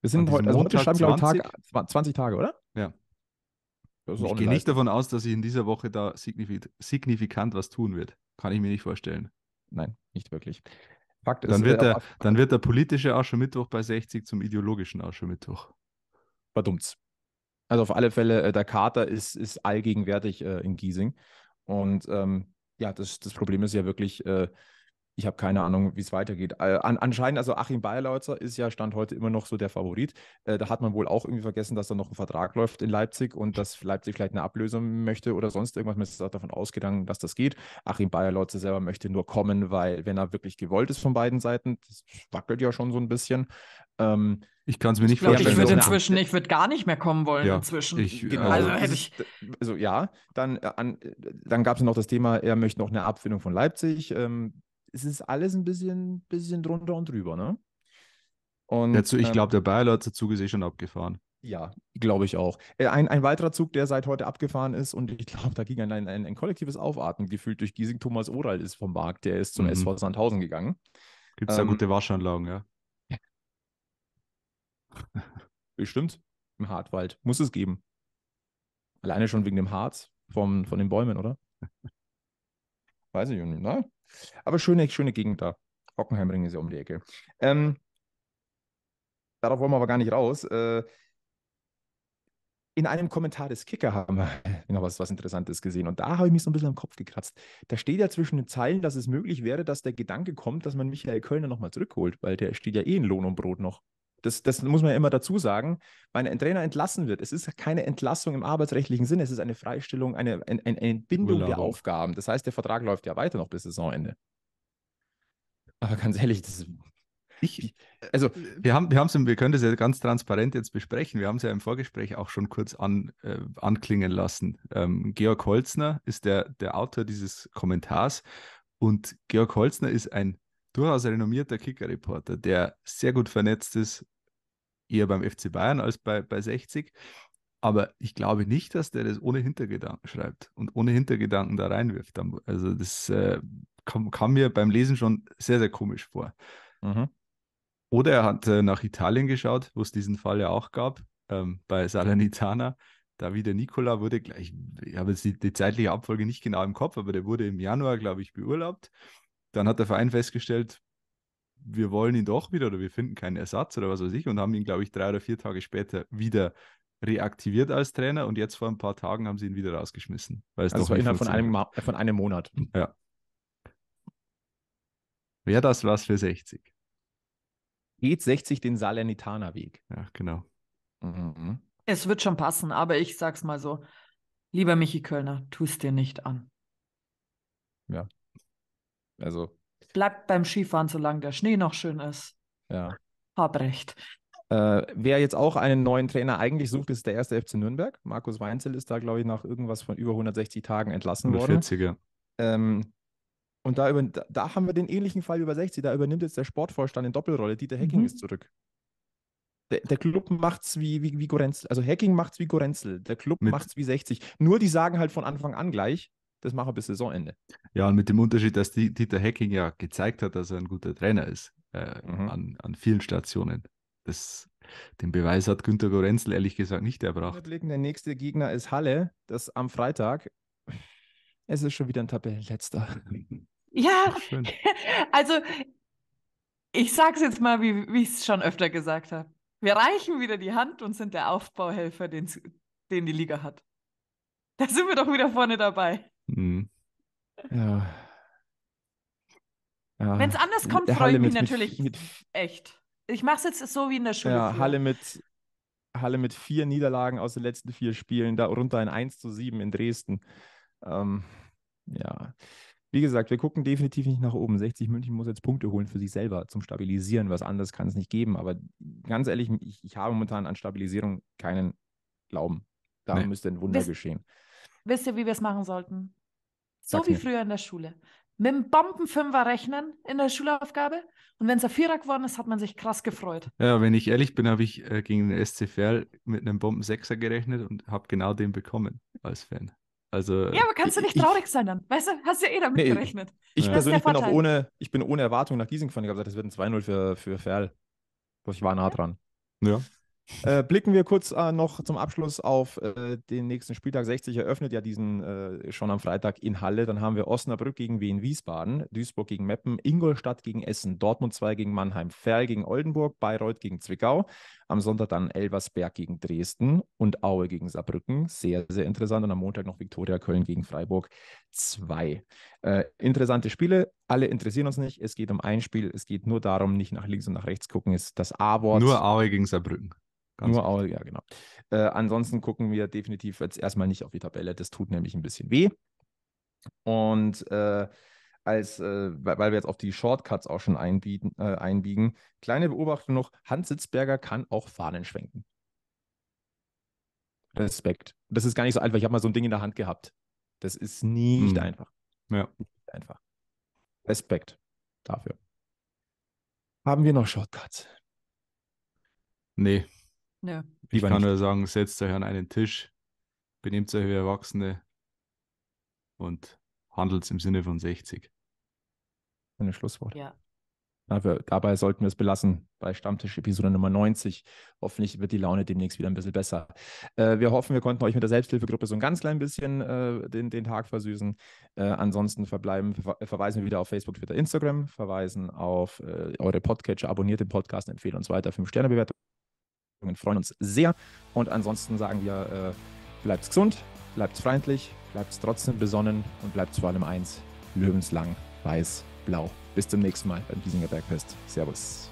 Wir sind heute, also heute schreiben, glaube ich, Tag, 20 Tage, oder? Ja. Ich gehe nicht davon aus, dass sich in dieser Woche da signifikant was tun wird. Kann ich mir nicht vorstellen. Nein, nicht wirklich. Fakt ist, dann wird, äh, der, dann wird der politische Aschermittwoch bei 60 zum ideologischen Aschermittwoch. Verdummt's. Also auf alle Fälle, äh, der Kater ist, ist allgegenwärtig äh, in Giesing. Und ähm, ja, das, das Problem ist ja wirklich, äh, ich habe keine Ahnung, wie es weitergeht. Äh, an, anscheinend, also Achim Bayerleutzer ist ja Stand heute immer noch so der Favorit. Äh, da hat man wohl auch irgendwie vergessen, dass da noch ein Vertrag läuft in Leipzig und dass Leipzig vielleicht eine Ablösung möchte oder sonst irgendwas. Man ist davon ausgegangen, dass das geht. Achim Bayerleutzer selber möchte nur kommen, weil, wenn er wirklich gewollt ist von beiden Seiten, das wackelt ja schon so ein bisschen. Ähm, ich kann es mir nicht vorstellen. Ich würde inzwischen, ich würde gar nicht mehr kommen wollen ja, inzwischen. Ich, äh, genau. Also, also, ich... also ja, dann, äh, dann gab es noch das Thema, er möchte noch eine Abfindung von Leipzig. Ähm, es ist alles ein bisschen, bisschen drunter und drüber, ne? Und, Dazu, ich ähm, glaube, der Bayer-Lotzer Zug ist eh schon abgefahren. Ja, glaube ich auch. Äh, ein, ein weiterer Zug, der seit heute abgefahren ist, und ich glaube, da ging ein, ein, ein kollektives Aufatmen gefühlt durch Giesing. Thomas Oral ist vom Markt, der ist zum mhm. SV Sandhausen gegangen. Gibt es ähm, da gute Waschanlagen, ja? <laughs> Bestimmt. Im Hartwald. Muss es geben. Alleine schon wegen dem Harz vom, von den Bäumen, oder? <laughs> Weiß ich nicht. ne? Aber schöne, schöne Gegend da. Hockenheimring ist ja um die Ecke. Ähm, darauf wollen wir aber gar nicht raus. Äh, in einem Kommentar des Kicker haben wir <laughs> noch was, was Interessantes gesehen. Und da habe ich mich so ein bisschen am Kopf gekratzt. Da steht ja zwischen den Zeilen, dass es möglich wäre, dass der Gedanke kommt, dass man Michael Kölner nochmal zurückholt, weil der steht ja eh in Lohn und Brot noch. Das, das muss man ja immer dazu sagen. Wenn ein Trainer entlassen wird, es ist keine Entlassung im arbeitsrechtlichen Sinne, es ist eine Freistellung, eine, eine, eine Entbindung Wunderbar. der Aufgaben. Das heißt, der Vertrag läuft ja weiter noch bis Saisonende. Aber ganz ehrlich, das, ich, äh, also äh, wir haben, wir haben wir können das ja ganz transparent jetzt besprechen. Wir haben es ja im Vorgespräch auch schon kurz an, äh, anklingen lassen. Ähm, Georg Holzner ist der, der Autor dieses Kommentars und Georg Holzner ist ein durchaus renommierter Kicker-Reporter, der sehr gut vernetzt ist, eher beim FC Bayern als bei, bei 60. Aber ich glaube nicht, dass der das ohne Hintergedanken schreibt und ohne Hintergedanken da reinwirft. Also das äh, kam, kam, mir beim Lesen schon sehr, sehr komisch vor. Mhm. Oder er hat äh, nach Italien geschaut, wo es diesen Fall ja auch gab, ähm, bei Salernitana. Da wieder Nicola wurde gleich, ich habe jetzt die, die zeitliche Abfolge nicht genau im Kopf, aber der wurde im Januar, glaube ich, beurlaubt dann hat der Verein festgestellt, wir wollen ihn doch wieder oder wir finden keinen Ersatz oder was weiß ich und haben ihn, glaube ich, drei oder vier Tage später wieder reaktiviert als Trainer und jetzt vor ein paar Tagen haben sie ihn wieder rausgeschmissen. Weil es also doch innerhalb von einem, äh, von einem Monat. Ja. Wäre das was für 60? Geht 60 den Salernitaner-Weg? Ja, genau. Mhm. Es wird schon passen, aber ich sag's mal so. Lieber Michi Kölner, tu es dir nicht an. Ja, also. Bleibt beim Skifahren, solange der Schnee noch schön ist. Ja. Hab recht. Äh, wer jetzt auch einen neuen Trainer eigentlich sucht, ist der erste FC Nürnberg. Markus Weinzel ist da, glaube ich, nach irgendwas von über 160 Tagen entlassen 140, worden. 140er. Ja. Ähm, und da, über, da, haben wir den ähnlichen Fall über 60. Da übernimmt jetzt der Sportvorstand in Doppelrolle. Dieter Hacking mhm. ist zurück. Der, der Club macht's wie, wie, wie Gorenzel. Also Hacking macht es wie Gorenzel. Der Club macht es wie 60. Nur die sagen halt von Anfang an gleich, das machen wir bis Saisonende. Ja, und mit dem Unterschied, dass Dieter Hecking ja gezeigt hat, dass er ein guter Trainer ist, äh, mhm. an, an vielen Stationen. Das, den Beweis hat Günter Gorenzel ehrlich gesagt nicht erbracht. Der nächste Gegner ist Halle, das am Freitag. Es ist schon wieder ein Tabellenletzter. <laughs> Ja, <laughs> also ich sage es jetzt mal, wie, wie ich es schon öfter gesagt habe. Wir reichen wieder die Hand und sind der Aufbauhelfer, den die Liga hat. Da sind wir doch wieder vorne dabei. Hm. Ja. ja. Wenn es anders kommt, freue ich mich natürlich mit, echt. Ich mache es jetzt so wie in der Schule. Ja, Halle mit, Halle mit vier Niederlagen aus den letzten vier Spielen, darunter ein 1 zu 7 in Dresden. Ähm, ja. Wie gesagt, wir gucken definitiv nicht nach oben. 60 München muss jetzt Punkte holen für sich selber zum Stabilisieren. Was anderes kann es nicht geben. Aber ganz ehrlich, ich, ich habe momentan an Stabilisierung keinen Glauben. Da nee. müsste ein Wunder Wiss, geschehen. Wisst ihr, wie wir es machen sollten? So Sag's wie mir. früher in der Schule. Mit einem Bombenfünfer rechnen in der Schulaufgabe. Und wenn es ein Vierer geworden ist, hat man sich krass gefreut. Ja, wenn ich ehrlich bin, habe ich äh, gegen den SC Verl mit einem Bombensechser gerechnet und habe genau den bekommen als Fan. Also, ja, aber kannst du äh, nicht traurig ich, sein dann? Weißt du, hast du ja eh damit nee, gerechnet. Ich, ich persönlich bin auch ohne, ich bin ohne Erwartung nach Giesing gefahren. Ich habe gesagt, das wird ein 2-0 für, für Ferl. Ich war nah dran. Ja. Äh, blicken wir kurz äh, noch zum Abschluss auf äh, den nächsten Spieltag. 60 eröffnet ja diesen äh, schon am Freitag in Halle. Dann haben wir Osnabrück gegen Wien Wiesbaden, Duisburg gegen Meppen, Ingolstadt gegen Essen, Dortmund 2 gegen Mannheim, Ferl gegen Oldenburg, Bayreuth gegen Zwickau. Am Sonntag dann Elversberg gegen Dresden und Aue gegen Saarbrücken. Sehr, sehr interessant. Und am Montag noch Viktoria Köln gegen Freiburg 2. Äh, interessante Spiele. Alle interessieren uns nicht. Es geht um ein Spiel. Es geht nur darum, nicht nach links und nach rechts gucken. Es ist das A-Wort. Nur Aue gegen Saarbrücken. Ganz Nur Aue, ja, genau. Äh, ansonsten gucken wir definitiv jetzt erstmal nicht auf die Tabelle. Das tut nämlich ein bisschen weh. Und äh, als, äh, weil wir jetzt auf die Shortcuts auch schon einbiegen, äh, einbiegen. Kleine Beobachtung noch: Hans Sitzberger kann auch Fahnen schwenken. Respekt. Das ist gar nicht so einfach. Ich habe mal so ein Ding in der Hand gehabt. Das ist nicht hm. einfach. Ja. Nicht einfach. Respekt dafür. Haben wir noch Shortcuts? Nee. Nö. Ich kann nicht. nur sagen, setzt euch an einen Tisch, benehmt euch wie Erwachsene und handelt im Sinne von 60. Ein Schlusswort. Ja. Dafür, dabei sollten wir es belassen bei Stammtisch Episode Nummer 90. Hoffentlich wird die Laune demnächst wieder ein bisschen besser. Äh, wir hoffen, wir konnten euch mit der Selbsthilfegruppe so ein ganz klein bisschen äh, den, den, Tag versüßen. Äh, ansonsten verbleiben, ver verweisen wir wieder auf Facebook, Twitter, Instagram, verweisen auf äh, eure Podcatcher, abonniert den Podcast, empfehlen uns weiter, 5-Sterne-Bewertung. Wir freuen uns sehr. Und ansonsten sagen wir, äh, bleibt gesund, bleibt freundlich, bleibt trotzdem besonnen und bleibt vor allem eins, löwenslang, weiß, blau. Bis zum nächsten Mal beim Giesinger Bergfest. Servus.